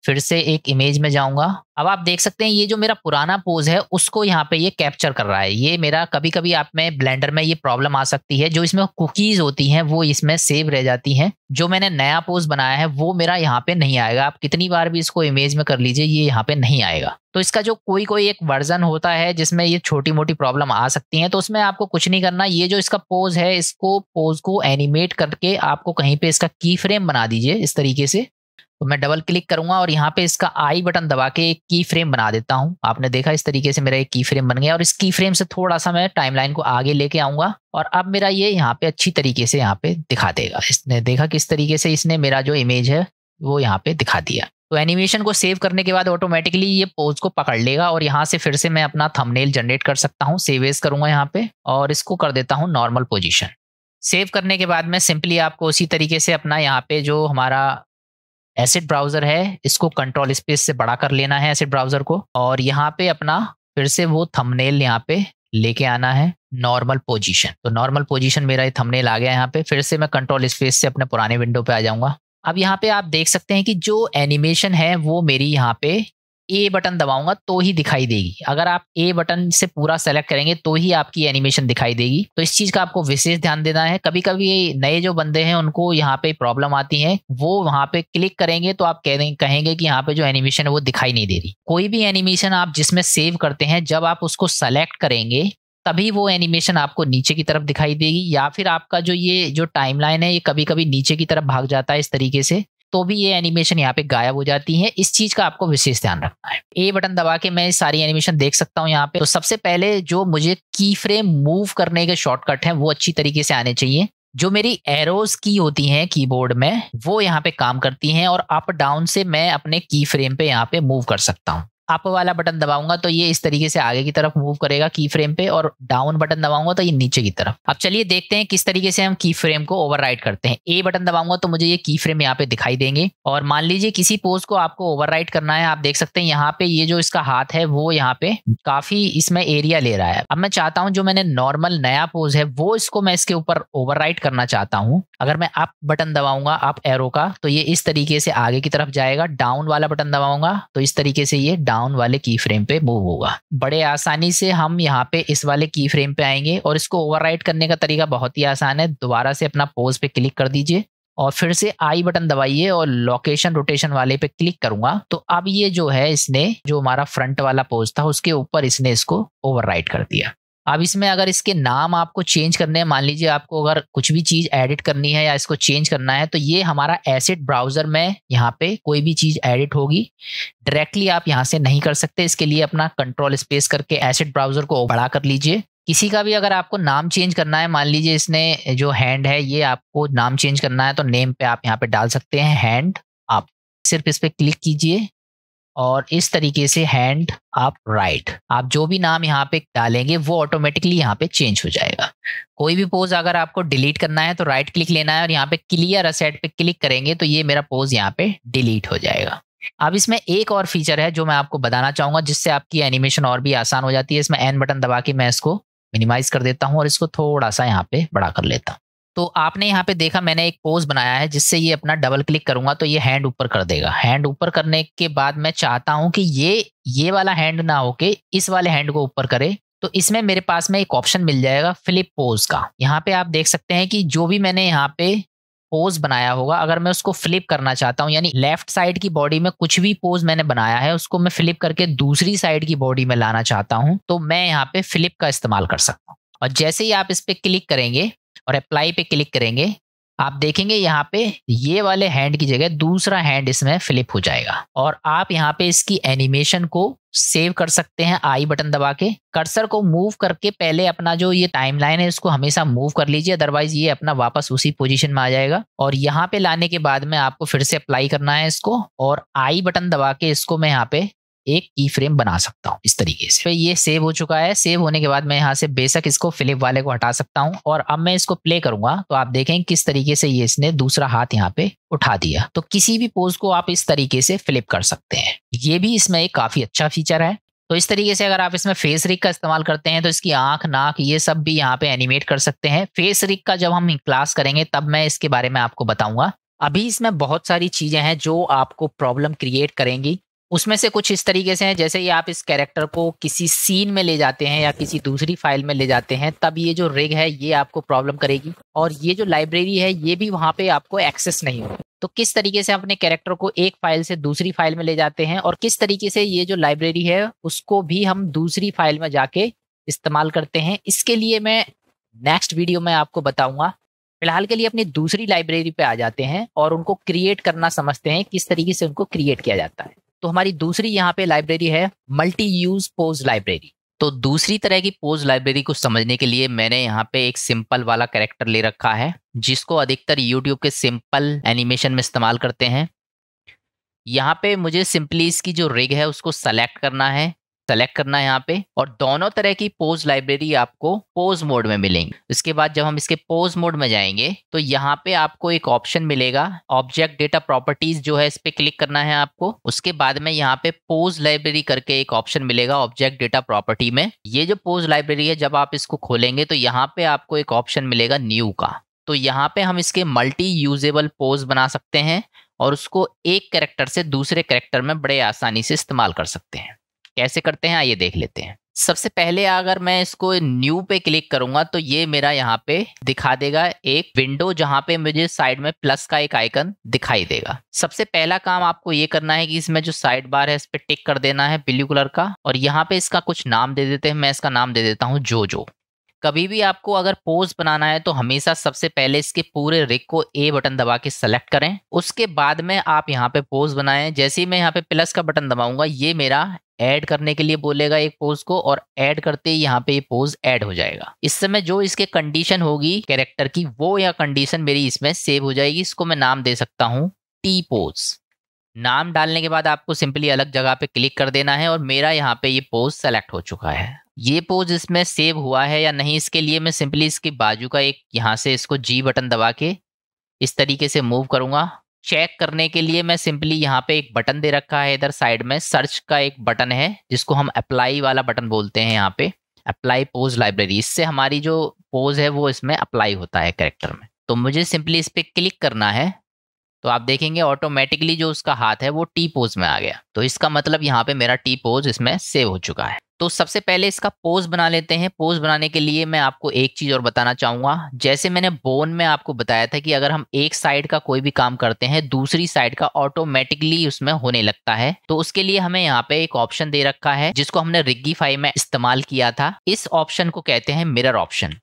फिर से एक इमेज में जाऊंगा अब आप देख सकते हैं ये जो मेरा पुराना पोज है उसको यहाँ पे ये कैप्चर कर रहा है ये मेरा कभी कभी आप में ब्लेंडर में ये प्रॉब्लम आ सकती है जो इसमें कुकीज होती हैं वो इसमें सेव रह जाती हैं जो मैंने नया पोज बनाया है वो मेरा यहाँ पे नहीं आएगा आप कितनी बार भी इसको इमेज में कर लीजिए ये यहाँ पे नहीं आएगा तो इसका जो कोई कोई एक वर्जन होता है जिसमें ये छोटी मोटी प्रॉब्लम आ सकती है तो उसमें आपको कुछ नहीं करना ये जो इसका पोज है इसको पोज को एनिमेट करके आपको कहीं पे इसका की फ्रेम बना दीजिए इस तरीके से तो मैं डबल क्लिक करूंगा और यहाँ पे इसका आई बटन दबा के एक की फ्रेम बना देता हूँ आपने देखा इस तरीके से मेरा एक की फ्रेम बन गया और इस की फ्रेम से थोड़ा सा मैं टाइमलाइन को आगे लेके आऊंगा और अब मेरा ये यहाँ पे अच्छी तरीके से यहाँ पे दिखा देगा इसने देखा किस तरीके से इसने मेरा जो इमेज है वो यहाँ पे दिखा दिया तो एनिमेशन को सेव करने के बाद ऑटोमेटिकली ये पोज को पकड़ लेगा और यहाँ से फिर से मैं अपना थमनेल जनरेट कर सकता हूँ सेवेज करूंगा यहाँ पे और इसको कर देता हूँ नॉर्मल पोजिशन सेव करने के बाद में सिंपली आपको उसी तरीके से अपना यहाँ पे जो हमारा एसिड ब्राउजर है इसको कंट्रोल स्पेस से बड़ा कर लेना है एसिड ब्राउजर को और यहाँ पे अपना फिर से वो थंबनेल यहाँ पे लेके आना है नॉर्मल पोजीशन तो नॉर्मल पोजीशन मेरा ये थंबनेल आ गया यहाँ पे फिर से मैं कंट्रोल स्पेस से अपने पुराने विंडो पे आ जाऊंगा अब यहाँ पे आप देख सकते हैं कि जो एनिमेशन है वो मेरी यहाँ पे ए बटन दबाऊंगा तो ही दिखाई देगी अगर आप ए बटन से पूरा सेलेक्ट करेंगे तो ही आपकी एनिमेशन दिखाई देगी तो इस चीज का आपको विशेष ध्यान देना है कभी कभी नए जो बंदे हैं उनको यहाँ पे प्रॉब्लम आती है वो वहां पे क्लिक करेंगे तो आप कहेंगे कि यहाँ पे जो एनिमेशन है वो दिखाई नहीं दे रही कोई भी एनिमेशन आप जिसमें सेव करते हैं जब आप उसको सेलेक्ट करेंगे तभी वो एनिमेशन आपको नीचे की तरफ दिखाई देगी या फिर आपका जो ये जो टाइमलाइन है ये कभी कभी नीचे की तरफ भाग जाता है इस तरीके से तो भी ये एनिमेशन यहाँ पे गायब हो जाती है इस चीज का आपको विशेष ध्यान रखना है ए बटन दबा के मैं सारी एनिमेशन देख सकता हूँ यहाँ पे तो सबसे पहले जो मुझे की फ्रेम मूव करने के शॉर्टकट है वो अच्छी तरीके से आने चाहिए जो मेरी एरोज की होती हैं कीबोर्ड में वो यहाँ पे काम करती हैं और अप डाउन से मैं अपने की फ्रेम पे यहाँ पे मूव कर सकता हूँ अप वाला बटन दबाऊंगा तो ये इस तरीके से आगे की तरफ मूव करेगा की फ्रेम पे और डाउन बटन दबाऊंगा तो ये नीचे की तरफ अब चलिए देखते हैं किस तरीके से हम की फ्रेम को ओवरराइड करते हैं ए बटन दबाऊंगा तो मुझे ये की फ्रेम यहाँ पे दिखाई देंगे और मान लीजिए किसी पोज को आपको ओवरराइड करना है आप देख सकते हैं यहाँ पे ये जो इसका हाथ है वो यहाँ पे काफी इसमें एरिया ले रहा है अब मैं चाहता हूँ जो मैंने नॉर्मल नया पोज है वो इसको मैं इसके ऊपर ओवर करना चाहता हूँ अगर मैं अप बटन दबाऊंगा अप एरो का तो ये इस तरीके से आगे की तरफ जाएगा डाउन वाला बटन दबाऊंगा तो इस तरीके से ये डाउन डाउन वाले की फ्रेम पे मूव होगा बड़े आसानी से हम यहाँ पे इस वाले की फ्रेम पे आएंगे और इसको ओवरराइड करने का तरीका बहुत ही आसान है दोबारा से अपना पोज पे क्लिक कर दीजिए और फिर से आई बटन दबाइए और लोकेशन रोटेशन वाले पे क्लिक करूंगा तो अब ये जो है इसने जो हमारा फ्रंट वाला पोज था उसके ऊपर इसने इसको ओवरराइड कर दिया अब इसमें अगर इसके नाम आपको चेंज करने हैं मान लीजिए आपको अगर कुछ भी चीज़ एडिट करनी है या इसको चेंज करना है तो ये हमारा एसिड ब्राउज़र में यहाँ पे कोई भी चीज़ एडिट होगी डायरेक्टली आप यहाँ से नहीं कर सकते इसके लिए अपना कंट्रोल स्पेस करके एसिड ब्राउज़र को बढ़ा कर लीजिए किसी का भी अगर आपको नाम चेंज करना है मान लीजिए इसने जो हैंड है ये आपको नाम चेंज करना है तो नेम पे आप यहाँ पे डाल सकते हैं हैंड आप सिर्फ इस पर क्लिक कीजिए और इस तरीके से हैंड आप राइट आप जो भी नाम यहाँ पे डालेंगे वो ऑटोमेटिकली यहाँ पे चेंज हो जाएगा कोई भी पोज अगर आपको डिलीट करना है तो राइट क्लिक लेना है और यहाँ पे क्लियर असेट पे क्लिक करेंगे तो ये मेरा पोज यहाँ पे डिलीट हो जाएगा अब इसमें एक और फीचर है जो मैं आपको बताना चाहूंगा जिससे आपकी एनिमेशन और भी आसान हो जाती है इसमें एन बटन दबा के मैं इसको मिनिमाइज कर देता हूँ और इसको थोड़ा सा यहाँ पे बड़ा कर लेता हूँ तो आपने यहाँ पे देखा मैंने एक पोज बनाया है जिससे ये अपना डबल क्लिक करूंगा तो ये हैंड ऊपर कर देगा हैंड ऊपर करने के बाद मैं चाहता हूँ कि ये ये वाला हैंड ना होके इस वाले हैंड को ऊपर करे तो इसमें मेरे पास में एक ऑप्शन मिल जाएगा फ्लिप पोज का यहाँ पे आप देख सकते हैं कि जो भी मैंने यहाँ पे पोज बनाया होगा अगर मैं उसको फ्लिप करना चाहता हूँ यानी लेफ्ट साइड की बॉडी में कुछ भी पोज मैंने बनाया है उसको मैं फ्लिप करके दूसरी साइड की बॉडी में लाना चाहता हूँ तो मैं यहाँ पे फ्लिप का इस्तेमाल कर सकता हूँ और जैसे ही आप इस पर क्लिक करेंगे और अप्लाई पे क्लिक करेंगे आप देखेंगे यहाँ पे ये वाले हैंड की जगह दूसरा हैंड इसमें फ्लिप हो जाएगा और आप यहाँ पे इसकी एनिमेशन को सेव कर सकते हैं आई बटन दबा के कर्सर को मूव करके पहले अपना जो ये टाइमलाइन है इसको हमेशा मूव कर लीजिए अदरवाइज ये अपना वापस उसी पोजीशन में आ जाएगा और यहाँ पे लाने के बाद में आपको फिर से अप्लाई करना है इसको और आई बटन दबा के इसको मैं यहाँ पे एक की फ्रेम बना सकता हूँ इस तरीके से तो ये सेव हो चुका है सेव होने के बाद मैं यहाँ से बेशक इसको फ्लिप वाले को हटा सकता हूँ और अब मैं इसको प्ले करूंगा तो आप देखें किस तरीके से ये इसने दूसरा हाथ यहाँ पे उठा दिया तो किसी भी पोज को आप इस तरीके से फ्लिप कर सकते हैं ये भी इसमें एक काफी अच्छा फीचर है तो इस तरीके से अगर आप इसमें फेस रिक का इस्तेमाल करते हैं तो इसकी आंख नाक ये सब भी यहाँ पे एनिमेट कर सकते हैं फेस रिक का जब हम क्लास करेंगे तब मैं इसके बारे में आपको बताऊंगा अभी इसमें बहुत सारी चीज़ें हैं जो आपको प्रॉब्लम क्रिएट करेंगी उसमें से कुछ इस तरीके से हैं जैसे ही आप इस कैरेक्टर को किसी सीन में ले जाते हैं या किसी दूसरी फाइल में ले जाते हैं तब ये जो रिग है ये आपको प्रॉब्लम करेगी और ये जो लाइब्रेरी है ये भी वहाँ पे आपको एक्सेस नहीं होगी तो किस तरीके से अपने कैरेक्टर को एक फाइल से दूसरी फाइल में ले जाते हैं और किस तरीके से ये जो लाइब्रेरी है उसको भी हम दूसरी फाइल में जाके इस्तेमाल करते हैं इसके लिए मैं नेक्स्ट वीडियो में आपको बताऊंगा फिलहाल के लिए अपनी दूसरी लाइब्रेरी पे आ जाते हैं और उनको क्रिएट करना समझते हैं किस तरीके से उनको क्रिएट किया जाता है तो हमारी दूसरी यहाँ पे लाइब्रेरी है मल्टी यूज पोज लाइब्रेरी तो दूसरी तरह की पोज लाइब्रेरी को समझने के लिए मैंने यहाँ पे एक सिंपल वाला कैरेक्टर ले रखा है जिसको अधिकतर यूट्यूब के सिंपल एनिमेशन में इस्तेमाल करते हैं यहाँ पे मुझे सिंपली इसकी जो रिग है उसको सेलेक्ट करना है सेलेक्ट करना है यहाँ पे और दोनों तरह की पोज लाइब्रेरी आपको पोज मोड में मिलेंगी इसके बाद जब हम इसके पोज मोड में जाएंगे तो यहाँ पे आपको एक ऑप्शन मिलेगा ऑब्जेक्ट डेटा प्रॉपर्टीज जो है इस पे क्लिक करना है आपको उसके बाद में यहाँ पे पोज लाइब्रेरी करके एक ऑप्शन मिलेगा ऑब्जेक्ट डेटा प्रॉपर्टी में ये जो पोज लाइब्रेरी है जब आप इसको खोलेंगे तो यहाँ पे आपको एक ऑप्शन मिलेगा न्यू का तो यहाँ पे हम इसके मल्टी यूजेबल पोज बना सकते हैं और उसको एक कैरेक्टर से दूसरे कैरेक्टर में बड़े आसानी से इस्तेमाल कर सकते हैं कैसे करते हैं आइए देख लेते हैं सबसे पहले अगर मैं इसको न्यू पे क्लिक करूंगा तो ये मेरा यहाँ पे दिखा देगा एक विंडो जहाँ पे मुझे साइड में प्लस का एक आइकन दिखाई देगा सबसे पहला काम आपको ये करना है कि इसमें जो साइड बार है इस पर टिक कर देना है ब्लू कलर का और यहाँ पे इसका कुछ नाम दे देते हैं मैं इसका नाम दे देता हूँ जो, जो कभी भी आपको अगर पोज बनाना है तो हमेशा सबसे पहले इसके पूरे रिक को ए बटन दबा के सेलेक्ट करें उसके बाद में आप यहाँ पे पोज बनाएं जैसे ही मैं यहाँ पे प्लस का बटन दबाऊंगा ये मेरा ऐड करने के लिए बोलेगा एक पोज को और ऐड करते ही यहाँ पे ये पोज ऐड हो जाएगा इस समय जो इसके कंडीशन होगी कैरेक्टर की वो या कंडीशन मेरी इसमें सेव हो जाएगी इसको मैं नाम दे सकता हूँ टी पोज नाम डालने के बाद आपको सिंपली अलग जगह पे क्लिक कर देना है और मेरा यहाँ पे ये पोज सेलेक्ट हो चुका है ये पोज इसमें सेव हुआ है या नहीं इसके लिए मैं सिंपली इसके बाजू का एक यहाँ से इसको जी बटन दबा के इस तरीके से मूव करूंगा चेक करने के लिए मैं सिंपली यहाँ पे एक बटन दे रखा है इधर साइड में सर्च का एक बटन है जिसको हम अप्लाई वाला बटन बोलते हैं यहाँ पे अप्लाई पोज लाइब्रेरी इससे हमारी जो पोज है वो इसमें अप्लाई होता है करेक्टर में तो मुझे सिंपली इस पर क्लिक करना है तो आप देखेंगे ऑटोमेटिकली जो उसका हाथ है वो टी पोज में आ गया तो इसका मतलब यहाँ पे मेरा टी पोज इसमें सेव हो चुका है तो सबसे पहले इसका पोज बना लेते हैं पोज बनाने के लिए मैं आपको एक चीज़ और बताना चाहूंगा जैसे मैंने बोन में आपको बताया था कि अगर हम एक साइड का कोई भी काम करते हैं दूसरी साइड का ऑटोमेटिकली उसमें होने लगता है तो उसके लिए हमें यहाँ पे एक ऑप्शन दे रखा है जिसको हमने रिग्गी में इस्तेमाल किया था इस ऑप्शन को कहते हैं मिरर ऑप्शन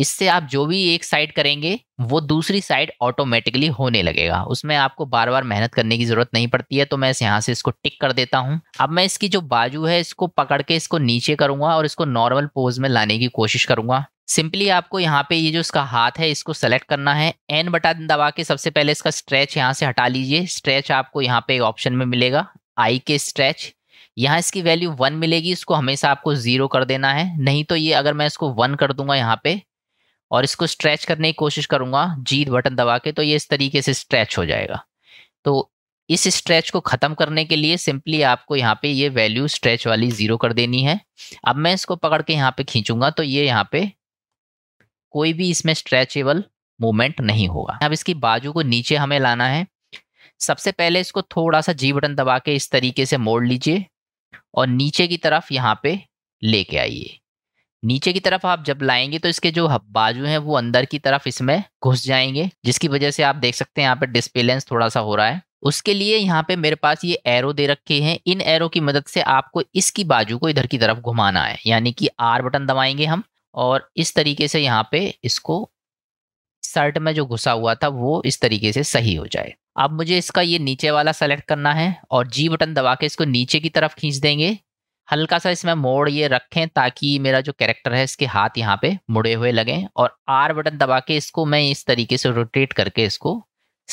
इससे आप जो भी एक साइड करेंगे वो दूसरी साइड ऑटोमेटिकली होने लगेगा उसमें आपको बार बार मेहनत करने की ज़रूरत नहीं पड़ती है तो मैं इस यहाँ से इसको टिक कर देता हूँ अब मैं इसकी जो बाजू है इसको पकड़ के इसको नीचे करूंगा और इसको नॉर्मल पोज में लाने की कोशिश करूंगा सिंपली आपको यहाँ पे ये जो इसका हाथ है इसको सेलेक्ट करना है एन बटन दबा के सबसे पहले इसका स्ट्रेच यहाँ से हटा लीजिए स्ट्रेच आपको यहाँ पे ऑप्शन में मिलेगा आई के स्ट्रेच यहाँ इसकी वैल्यू वन मिलेगी इसको हमेशा आपको ज़ीरो कर देना है नहीं तो ये अगर मैं इसको वन कर दूंगा यहाँ पे और इसको स्ट्रेच करने की कोशिश करूँगा जीत बटन दबा के तो ये इस तरीके से स्ट्रेच हो जाएगा तो इस स्ट्रेच को ख़त्म करने के लिए सिंपली आपको यहाँ पे ये वैल्यू स्ट्रेच वाली ज़ीरो कर देनी है अब मैं इसको पकड़ के यहाँ पे खींचूंगा तो ये यहाँ पे कोई भी इसमें स्ट्रेचेबल मूवमेंट नहीं होगा अब इसकी बाजू को नीचे हमें लाना है सबसे पहले इसको थोड़ा सा जी बटन दबा के इस तरीके से मोड़ लीजिए और नीचे की तरफ यहाँ पे लेके आइए नीचे की तरफ आप जब लाएंगे तो इसके जो बाजू हैं वो अंदर की तरफ इसमें घुस जाएंगे जिसकी वजह से आप देख सकते हैं यहाँ पे डिस्पेलेंस थोड़ा सा हो रहा है उसके लिए यहाँ पे मेरे पास ये एरो दे रखे हैं इन एरो की मदद से आपको इसकी बाजू को इधर की तरफ घुमाना है यानी कि आर बटन दबाएंगे हम और इस तरीके से यहाँ पे इसको शर्ट में जो घुसा हुआ था वो इस तरीके से सही हो जाए अब मुझे इसका ये नीचे वाला सेलेक्ट करना है और जी बटन दबा के इसको नीचे की तरफ खींच देंगे हल्का सा इसमें मोड़ ये रखें ताकि मेरा जो कैरेक्टर है इसके हाथ यहाँ पे मुड़े हुए लगें और आर बटन दबा के इसको मैं इस तरीके से रोटेट करके इसको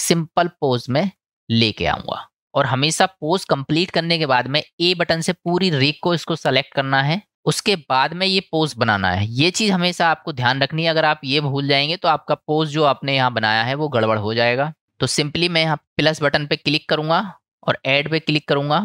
सिंपल पोज में लेके आऊँगा और हमेशा पोज कंप्लीट करने के बाद में ए बटन से पूरी रेक को इसको सेलेक्ट करना है उसके बाद में ये पोज बनाना है ये चीज़ हमेशा आपको ध्यान रखनी है अगर आप ये भूल जाएंगे तो आपका पोज जो आपने यहाँ बनाया है वो गड़बड़ हो जाएगा तो सिंपली मैं यहाँ प्लस बटन पर क्लिक करूँगा और एड पर क्लिक करूँगा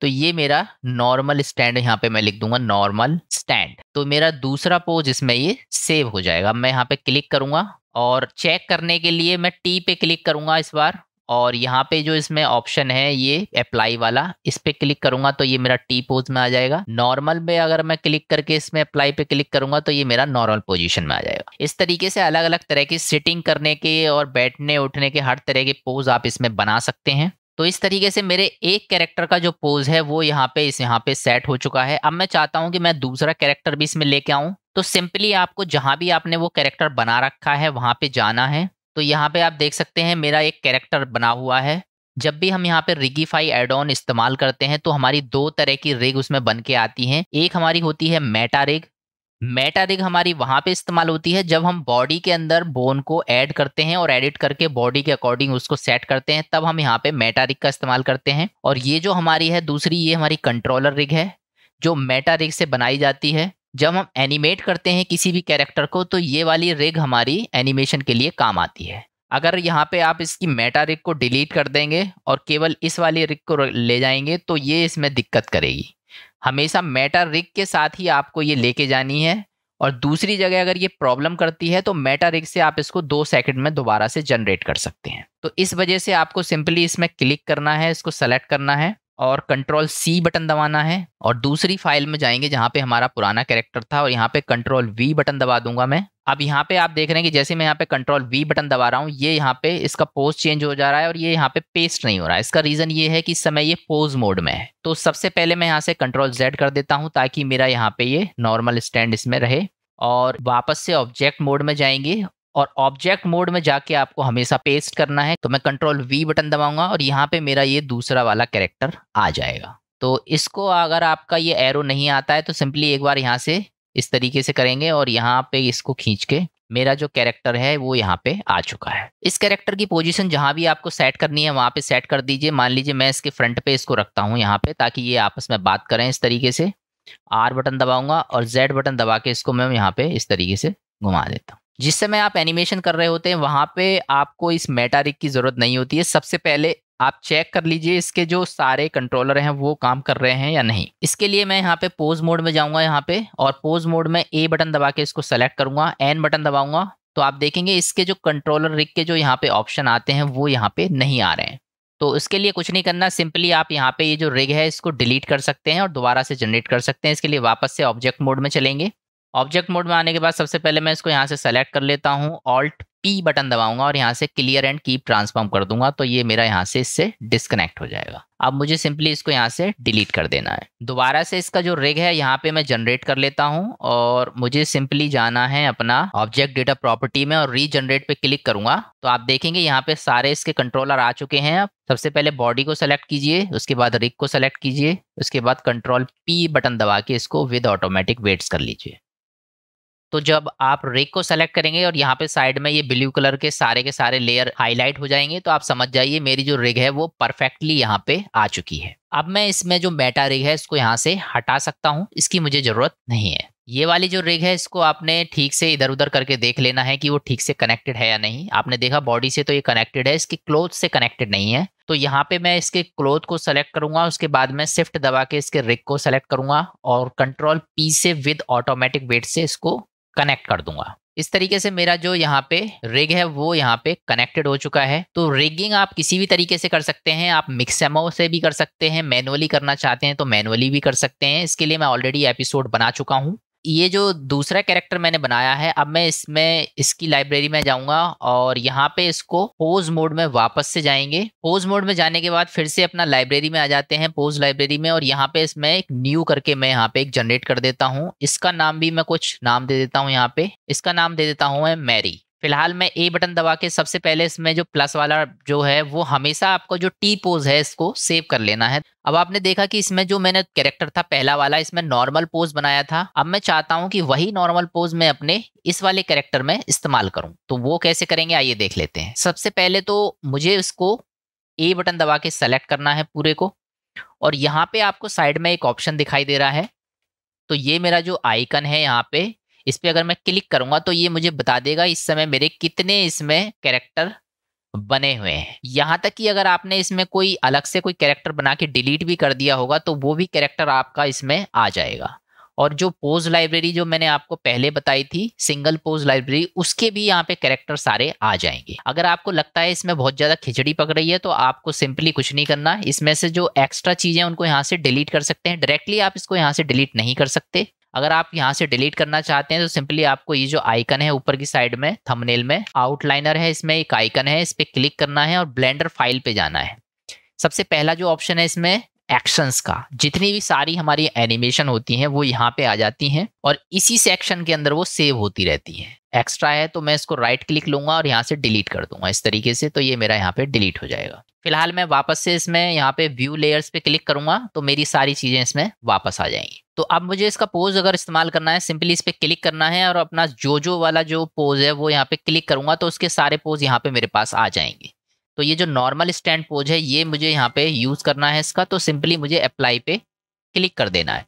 तो ये मेरा नॉर्मल स्टैंड यहाँ पे मैं लिख दूंगा नॉर्मल स्टैंड तो मेरा दूसरा पोज इसमें ये सेव हो जाएगा मैं यहाँ पे क्लिक करूंगा और चेक करने के लिए मैं टी पे क्लिक करूंगा इस बार और यहाँ पे जो इसमें ऑप्शन है ये अप्लाई वाला इस पे क्लिक करूंगा तो ये मेरा टी पोज में आ जाएगा नॉर्मल में अगर मैं क्लिक करके इसमें अप्लाई पे क्लिक करूंगा तो ये मेरा नॉर्मल पोजीशन में आ जाएगा इस तरीके से अलग अलग तरह की सिटिंग करने के और बैठने उठने के हर तरह के पोज आप इसमें बना सकते हैं तो इस तरीके से मेरे एक कैरेक्टर का जो पोज है वो यहाँ पे इस यहाँ पे सेट हो चुका है अब मैं चाहता हूँ कि मैं दूसरा कैरेक्टर भी इसमें लेके आऊँ तो सिंपली आपको जहाँ भी आपने वो कैरेक्टर बना रखा है वहाँ पे जाना है तो यहाँ पे आप देख सकते हैं मेरा एक कैरेक्टर बना हुआ है जब भी हम यहाँ पे रिगीफाई एड ऑन इस्तेमाल करते हैं तो हमारी दो तरह की रिग उसमें बन के आती हैं एक हमारी होती है मेटा रिग मेटा रिग हमारी वहां पे इस्तेमाल होती है जब हम बॉडी के अंदर बोन को ऐड करते हैं और एडिट करके बॉडी के अकॉर्डिंग उसको सेट करते हैं तब हम यहाँ पे मेटा रिग का इस्तेमाल करते हैं और ये जो हमारी है दूसरी ये हमारी कंट्रोलर रिग है जो मेटा रिग से बनाई जाती है जब हम एनिमेट करते हैं किसी भी कैरेक्टर को तो ये वाली रिग हमारी एनिमेशन के लिए काम आती है अगर यहाँ पे आप इसकी मेटा रिग को डिलीट कर देंगे और केवल इस वाली रिग को ले जाएंगे तो ये इसमें दिक्कत करेगी हमेशा मेटा रिग के साथ ही आपको ये लेके जानी है और दूसरी जगह अगर ये प्रॉब्लम करती है तो मेटा रिग से आप इसको दो सेकंड में दोबारा से जनरेट कर सकते हैं तो इस वजह से आपको सिंपली इसमें क्लिक करना है इसको सेलेक्ट करना है और कंट्रोल सी बटन दबाना है और दूसरी फाइल में जाएंगे जहाँ पे हमारा पुराना कैरेक्टर था और यहाँ पे कंट्रोल वी बटन दबा दूंगा मैं अब यहाँ पे आप देख रहे हैं कि जैसे मैं यहाँ पे कंट्रोल वी बटन दबा रहा हूँ ये यहाँ पे इसका पोज चेंज हो जा रहा है और ये यहाँ पे पेस्ट नहीं हो रहा है इसका रीज़न ये है कि इस समय ये पोज मोड में है तो सबसे पहले मैं यहाँ से कंट्रोल जेड कर देता हूँ ताकि मेरा यहाँ पे ये नॉर्मल स्टैंड इसमें रहे और वापस से ऑब्जेक्ट मोड में जाएंगे और ऑब्जेक्ट मोड में जाके आपको हमेशा पेस्ट करना है तो मैं कंट्रोल वी बटन दबाऊंगा और यहाँ पे मेरा ये दूसरा वाला कैरेक्टर आ जाएगा तो इसको अगर आपका ये एरो नहीं आता है तो सिंपली एक बार यहाँ से इस तरीके से करेंगे और यहाँ पे इसको खींच के मेरा जो कैरेक्टर है वो यहाँ पे आ चुका है इस कैरेक्टर की पोजीशन जहाँ भी आपको सेट करनी है वहाँ पे सेट कर दीजिए मान लीजिए मैं इसके फ्रंट पे इसको रखता हूँ यहाँ पे ताकि ये आपस में बात करें इस तरीके से आर बटन दबाऊंगा और जेड बटन दबा के इसको मैं यहाँ पे इस तरीके से घुमा देता हूँ जिस समय आप एनिमेशन कर रहे होते हैं वहाँ पे आपको इस मेटारिक की ज़रूरत नहीं होती है सबसे पहले आप चेक कर लीजिए इसके जो सारे कंट्रोलर हैं वो काम कर रहे हैं या नहीं इसके लिए मैं यहाँ पे पोज मोड में जाऊँगा यहाँ पे और पोज मोड में ए बटन दबा के इसको सेलेक्ट करूँगा एन बटन दबाऊँगा तो आप देखेंगे इसके जो कंट्रोलर रिग के जो यहाँ पे ऑप्शन आते हैं वो यहाँ पे नहीं आ रहे हैं तो इसके लिए कुछ नहीं करना सिंपली आप यहाँ पे ये यह जो रिग है इसको डिलीट कर सकते हैं और दोबारा से जनरेट कर सकते हैं इसके लिए वापस से ऑब्जेक्ट मोड में चलेंगे ऑब्जेक्ट मोड में आने के बाद सबसे पहले मैं इसको यहाँ से सेलेक्ट कर लेता हूँ ऑल्ट पी बटन दबाऊंगा और यहाँ से क्लियर एंड कीप ट्रांसफॉर्म कर दूंगा तो ये मेरा यहाँ से इससे डिस्कनेक्ट हो जाएगा अब मुझे सिंपली इसको यहाँ से डिलीट कर देना है दोबारा से इसका जो रिग है यहाँ पे मैं जनरेट कर लेता हूँ और मुझे सिंपली जाना है अपना ऑब्जेक्ट डेटा प्रॉपर्टी में और रीजनरेट पे क्लिक करूंगा तो आप देखेंगे यहाँ पे सारे इसके कंट्रोलर आ चुके हैं अब सबसे पहले बॉडी को सेलेक्ट कीजिए उसके बाद रिग को सेलेक्ट कीजिए उसके बाद कंट्रोल पी बटन दबा के इसको विद ऑटोमेटिक वेट्स कर लीजिए तो जब आप रेक को सेलेक्ट करेंगे और यहाँ पे साइड में ये ब्लू कलर के सारे के सारे लेयर हाईलाइट हो जाएंगे तो आप समझ जाइए मेरी जो रिग है वो परफेक्टली यहाँ पे आ चुकी है अब मैं इसमें जो मेटा रिग है इसको यहाँ से हटा सकता हूँ इसकी मुझे ज़रूरत नहीं है ये वाली जो रिग है इसको आपने ठीक से इधर उधर करके देख लेना है कि वो ठीक से कनेक्टेड है या नहीं आपने देखा बॉडी से तो ये कनेक्टेड है इसके क्लोथ से कनेक्टेड नहीं है तो यहाँ पे मैं इसके क्लोथ को सेलेक्ट करूंगा उसके बाद में शिफ्ट दबा के इसके रिग को सेलेक्ट करूंगा और कंट्रोल पी से विद ऑटोमेटिक वेट से इसको कनेक्ट कर दूंगा इस तरीके से मेरा जो यहाँ पे रिग है वो यहाँ पे कनेक्टेड हो चुका है तो रिगिंग आप किसी भी तरीके से कर सकते हैं आप मिक्समो से भी कर सकते हैं मैनुअली करना चाहते हैं तो मैनुअली भी कर सकते हैं इसके लिए मैं ऑलरेडी एपिसोड बना चुका हूँ ये जो दूसरा कैरेक्टर मैंने बनाया है अब मैं इसमें इसकी लाइब्रेरी में जाऊंगा और यहाँ पे इसको पोज मोड में वापस से जाएंगे पोज मोड में जाने के बाद फिर से अपना लाइब्रेरी में आ जाते हैं पोज लाइब्रेरी में और यहाँ पे इसमें एक न्यू करके मैं यहाँ पे एक जनरेट कर देता हूँ इसका नाम भी मैं कुछ नाम दे देता हूँ यहाँ पे इसका नाम दे देता हूँ मैं मैरी फिलहाल मैं ए बटन दबा के सबसे पहले इसमें जो प्लस वाला जो है वो हमेशा आपको जो टी पोज है इसको सेव कर लेना है अब आपने देखा कि इसमें जो मैंने कैरेक्टर था पहला वाला इसमें नॉर्मल पोज बनाया था अब मैं चाहता हूं कि वही नॉर्मल पोज मैं अपने इस वाले कैरेक्टर में इस्तेमाल करूं तो वो कैसे करेंगे आइए देख लेते हैं सबसे पहले तो मुझे इसको ए बटन दबा के सेलेक्ट करना है पूरे को और यहाँ पे आपको साइड में एक ऑप्शन दिखाई दे रहा है तो ये मेरा जो आइकन है यहाँ पे इस पर अगर मैं क्लिक करूंगा तो ये मुझे बता देगा इस समय मेरे कितने इसमें कैरेक्टर बने हुए हैं यहाँ तक कि अगर आपने इसमें कोई अलग से कोई कैरेक्टर बना के डिलीट भी कर दिया होगा तो वो भी कैरेक्टर आपका इसमें आ जाएगा और जो पोज लाइब्रेरी जो मैंने आपको पहले बताई थी सिंगल पोज लाइब्रेरी उसके भी यहाँ पे कैरेक्टर सारे आ जाएंगे अगर आपको लगता है इसमें बहुत ज़्यादा खिचड़ी पक रही है तो आपको सिंपली कुछ नहीं करना इसमें से जो एक्स्ट्रा चीज़ें उनको यहाँ से डिलीट कर सकते हैं डायरेक्टली आप इसको यहाँ से डिलीट नहीं कर सकते अगर आप यहाँ से डिलीट करना चाहते हैं तो सिंपली आपको ये जो आइकन है ऊपर की साइड में थमनेल में आउटलाइनर है इसमें एक आइकन है इस पर क्लिक करना है और ब्लेंडर फाइल पे जाना है सबसे पहला जो ऑप्शन है इसमें एक्शंस का जितनी भी सारी हमारी एनिमेशन होती हैं वो यहाँ पे आ जाती हैं और इसी सेक्शन के अंदर वो सेव होती रहती हैं एक्स्ट्रा है तो मैं इसको राइट क्लिक लूंगा और यहाँ से डिलीट कर दूंगा इस तरीके से तो ये मेरा यहाँ पे डिलीट हो जाएगा फिलहाल मैं वापस से इसमें यहाँ पे व्यू लेयर्स पे क्लिक करूंगा तो मेरी सारी चीज़ें इसमें वापस आ जाएंगी तो अब मुझे इसका पोज अगर इस्तेमाल करना है सिंपली इस पर क्लिक करना है और अपना जो जो वाला जो पोज है वो यहाँ पे क्लिक करूंगा तो उसके सारे पोज यहाँ पे मेरे पास आ जाएंगे तो ये जो नॉर्मल स्टैंड पोज है ये मुझे यहाँ पे यूज़ करना है इसका तो सिंपली मुझे अप्लाई पे क्लिक कर देना है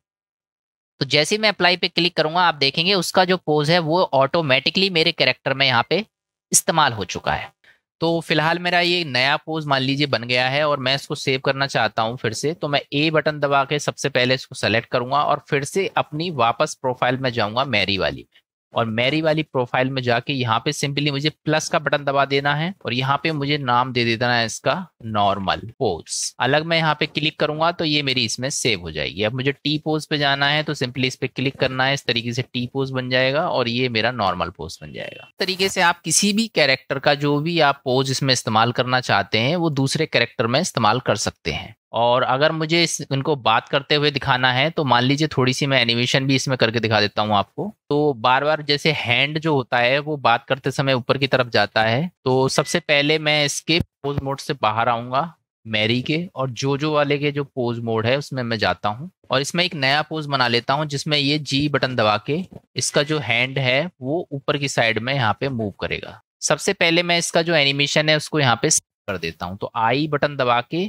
तो जैसे मैं अप्लाई पे क्लिक करूंगा आप देखेंगे उसका जो पोज है वो ऑटोमेटिकली मेरे कैरेक्टर में यहाँ पे इस्तेमाल हो चुका है तो फिलहाल मेरा ये नया पोज मान लीजिए बन गया है और मैं इसको सेव करना चाहता हूँ फिर से तो मैं ए बटन दबा के सबसे पहले इसको सेलेक्ट करूंगा और फिर से अपनी वापस प्रोफाइल में जाऊंगा मैरी वाली में और मेरी वाली प्रोफाइल में जाके यहाँ पे सिंपली मुझे प्लस का बटन दबा देना है और यहाँ पे मुझे नाम दे देना है इसका नॉर्मल पोज अलग मैं यहाँ पे क्लिक करूंगा तो ये मेरी इसमें सेव हो जाएगी अब मुझे टी पोज पे जाना है तो सिंपली इस पे क्लिक करना है इस तरीके से टी पोज बन जाएगा और ये मेरा नॉर्मल पोज बन जाएगा तरीके से आप किसी भी कैरेक्टर का जो भी आप पोज इसमें इस्तेमाल करना चाहते हैं वो दूसरे कैरेक्टर में इस्तेमाल कर सकते हैं और अगर मुझे इस इनको बात करते हुए दिखाना है तो मान लीजिए थोड़ी सी मैं एनिमेशन भी इसमें करके दिखा देता हूँ आपको तो बार बार जैसे हैंड जो होता है वो बात करते समय ऊपर की तरफ जाता है तो सबसे पहले मैं इसके पोज मोड से बाहर आऊंगा मैरी के और जोजो वाले के जो पोज मोड है उसमें मैं जाता हूँ और इसमें एक नया पोज बना लेता हूँ जिसमें ये जी बटन दबा के इसका जो हैंड है वो ऊपर की साइड में यहाँ पे मूव करेगा सबसे पहले मैं इसका जो एनिमेशन है उसको यहाँ पे कर देता हूँ तो आई बटन दबा के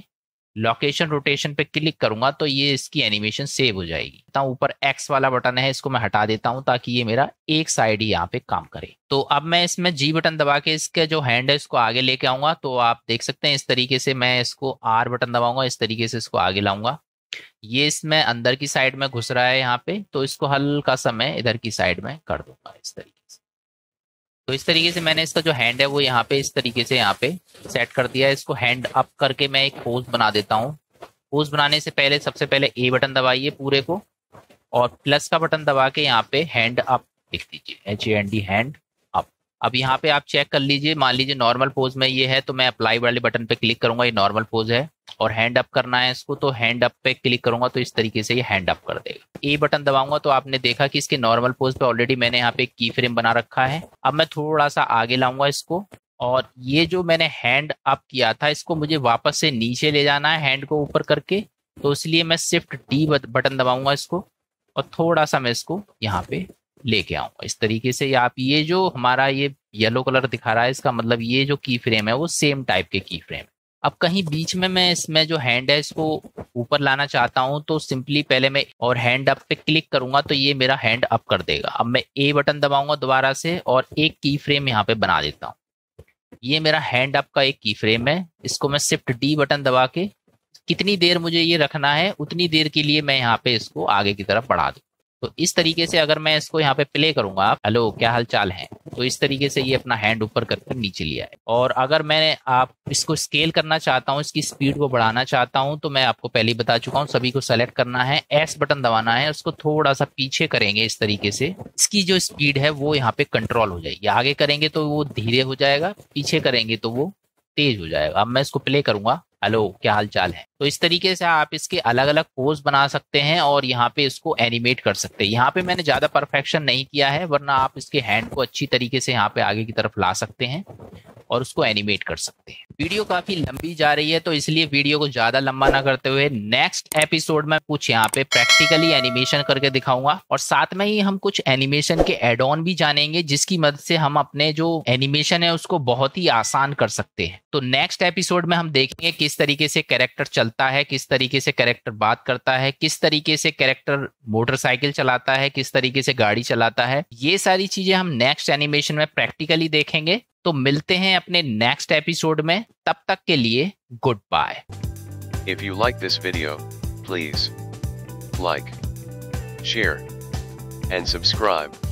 लोकेशन रोटेशन पे क्लिक करूंगा तो ये इसकी एनिमेशन सेव हो जाएगी ऊपर एक्स वाला बटन है इसको मैं हटा देता हूं ताकि ये मेरा एक साइड ही यहाँ पे काम करे तो अब मैं इसमें जी बटन दबा के इसके जो हैंड है इसको आगे लेके आऊंगा तो आप देख सकते हैं इस तरीके से मैं इसको आर बटन दबाऊंगा इस तरीके से इसको आगे लाऊंगा ये इसमें अंदर की साइड में घुस रहा है यहाँ पे तो इसको हल्का सा मैं इधर की साइड में कर दूंगा इस तरीके से तो इस तरीके से मैंने इसका जो हैंड है वो यहाँ पे इस तरीके से यहाँ पे सेट कर दिया है इसको हैंड अप करके मैं एक पोज बना देता हूँ पोज बनाने से पहले सबसे पहले ए बटन दबाइए पूरे को और प्लस का बटन दबा के यहाँ पे हैंड अप लिख दीजिए H A N D hand up अब यहाँ पे आप चेक कर लीजिए मान लीजिए नॉर्मल पोज में ये है तो मैं अप्लाई वाले बटन पे क्लिक करूंगा ये नॉर्मल पोज है और हैंड अप करना है इसको तो हैंड अप पे क्लिक करूंगा तो इस तरीके से ये हैंड अप कर देगा ए बटन दबाऊंगा तो आपने देखा कि इसके नॉर्मल पोज पे ऑलरेडी मैंने यहाँ पे की फ्रेम बना रखा है अब मैं थोड़ा सा आगे लाऊंगा इसको और ये जो मैंने हैंड अप किया था इसको मुझे वापस से नीचे ले जाना है हैंड को ऊपर करके तो इसलिए मैं शिफ्ट डी बटन दबाऊंगा इसको और थोड़ा सा मैं इसको यहाँ पे लेके आऊंगा इस तरीके से आप ये जो हमारा ये येलो कलर दिखा रहा है इसका मतलब ये जो की फ्रेम है वो सेम टाइप के की फ्रेम है अब कहीं बीच में मैं इसमें जो हैंड है इसको ऊपर लाना चाहता हूँ तो सिंपली पहले मैं और हैंड अप पे क्लिक करूंगा तो ये मेरा हैंड अप कर देगा अब मैं ए बटन दबाऊंगा दोबारा से और एक की फ्रेम यहाँ पे बना देता हूँ ये मेरा हैंड अप का एक की फ्रेम है इसको मैं शिफ्ट डी बटन दबा के कितनी देर मुझे ये रखना है उतनी देर के लिए मैं यहाँ पे इसको आगे की तरफ बढ़ा दू तो इस तरीके से अगर मैं इसको यहाँ पे प्ले करूंगा हेलो क्या हाल चाल है तो इस तरीके से ये अपना हैंड ऊपर करके नीचे लिया है और अगर मैं आप इसको स्केल करना चाहता हूँ इसकी स्पीड को बढ़ाना चाहता हूँ तो मैं आपको पहले बता चुका हूँ सभी को सेलेक्ट करना है एस बटन दबाना है उसको थोड़ा सा पीछे करेंगे इस तरीके से इसकी जो स्पीड है वो यहाँ पे कंट्रोल हो जाएगी आगे करेंगे तो वो धीरे हो जाएगा पीछे करेंगे तो वो तेज हो जाएगा अब मैं इसको प्ले करूंगा हेलो क्या हाल चाल है तो इस तरीके से आप इसके अलग अलग पोज बना सकते हैं और यहाँ पे इसको एनिमेट कर सकते हैं यहाँ पे मैंने ज़्यादा परफेक्शन नहीं किया है वरना आप इसके हैंड को अच्छी तरीके से यहाँ पे आगे की तरफ ला सकते हैं और उसको एनिमेट कर सकते हैं वीडियो काफी लंबी जा रही है तो इसलिए वीडियो को ज्यादा लंबा ना करते हुए नेक्स्ट एपिसोड में कुछ यहाँ पे प्रैक्टिकली एनिमेशन करके दिखाऊंगा और साथ में ही हम कुछ एनिमेशन के एड ऑन भी जानेंगे जिसकी मदद से हम अपने जो एनिमेशन है उसको बहुत ही आसान कर सकते हैं तो नेक्स्ट एपिसोड में हम देखेंगे किस तरीके से कैरेक्टर चल चलता है किस तरीके से कैरेक्टर बात करता है किस तरीके से कैरेक्टर मोटरसाइकिल चलाता है किस तरीके से गाड़ी चलाता है ये सारी चीजें हम नेक्स्ट एनिमेशन में प्रैक्टिकली देखेंगे तो मिलते हैं अपने नेक्स्ट एपिसोड में तब तक के लिए good bye if you like this video please like share and subscribe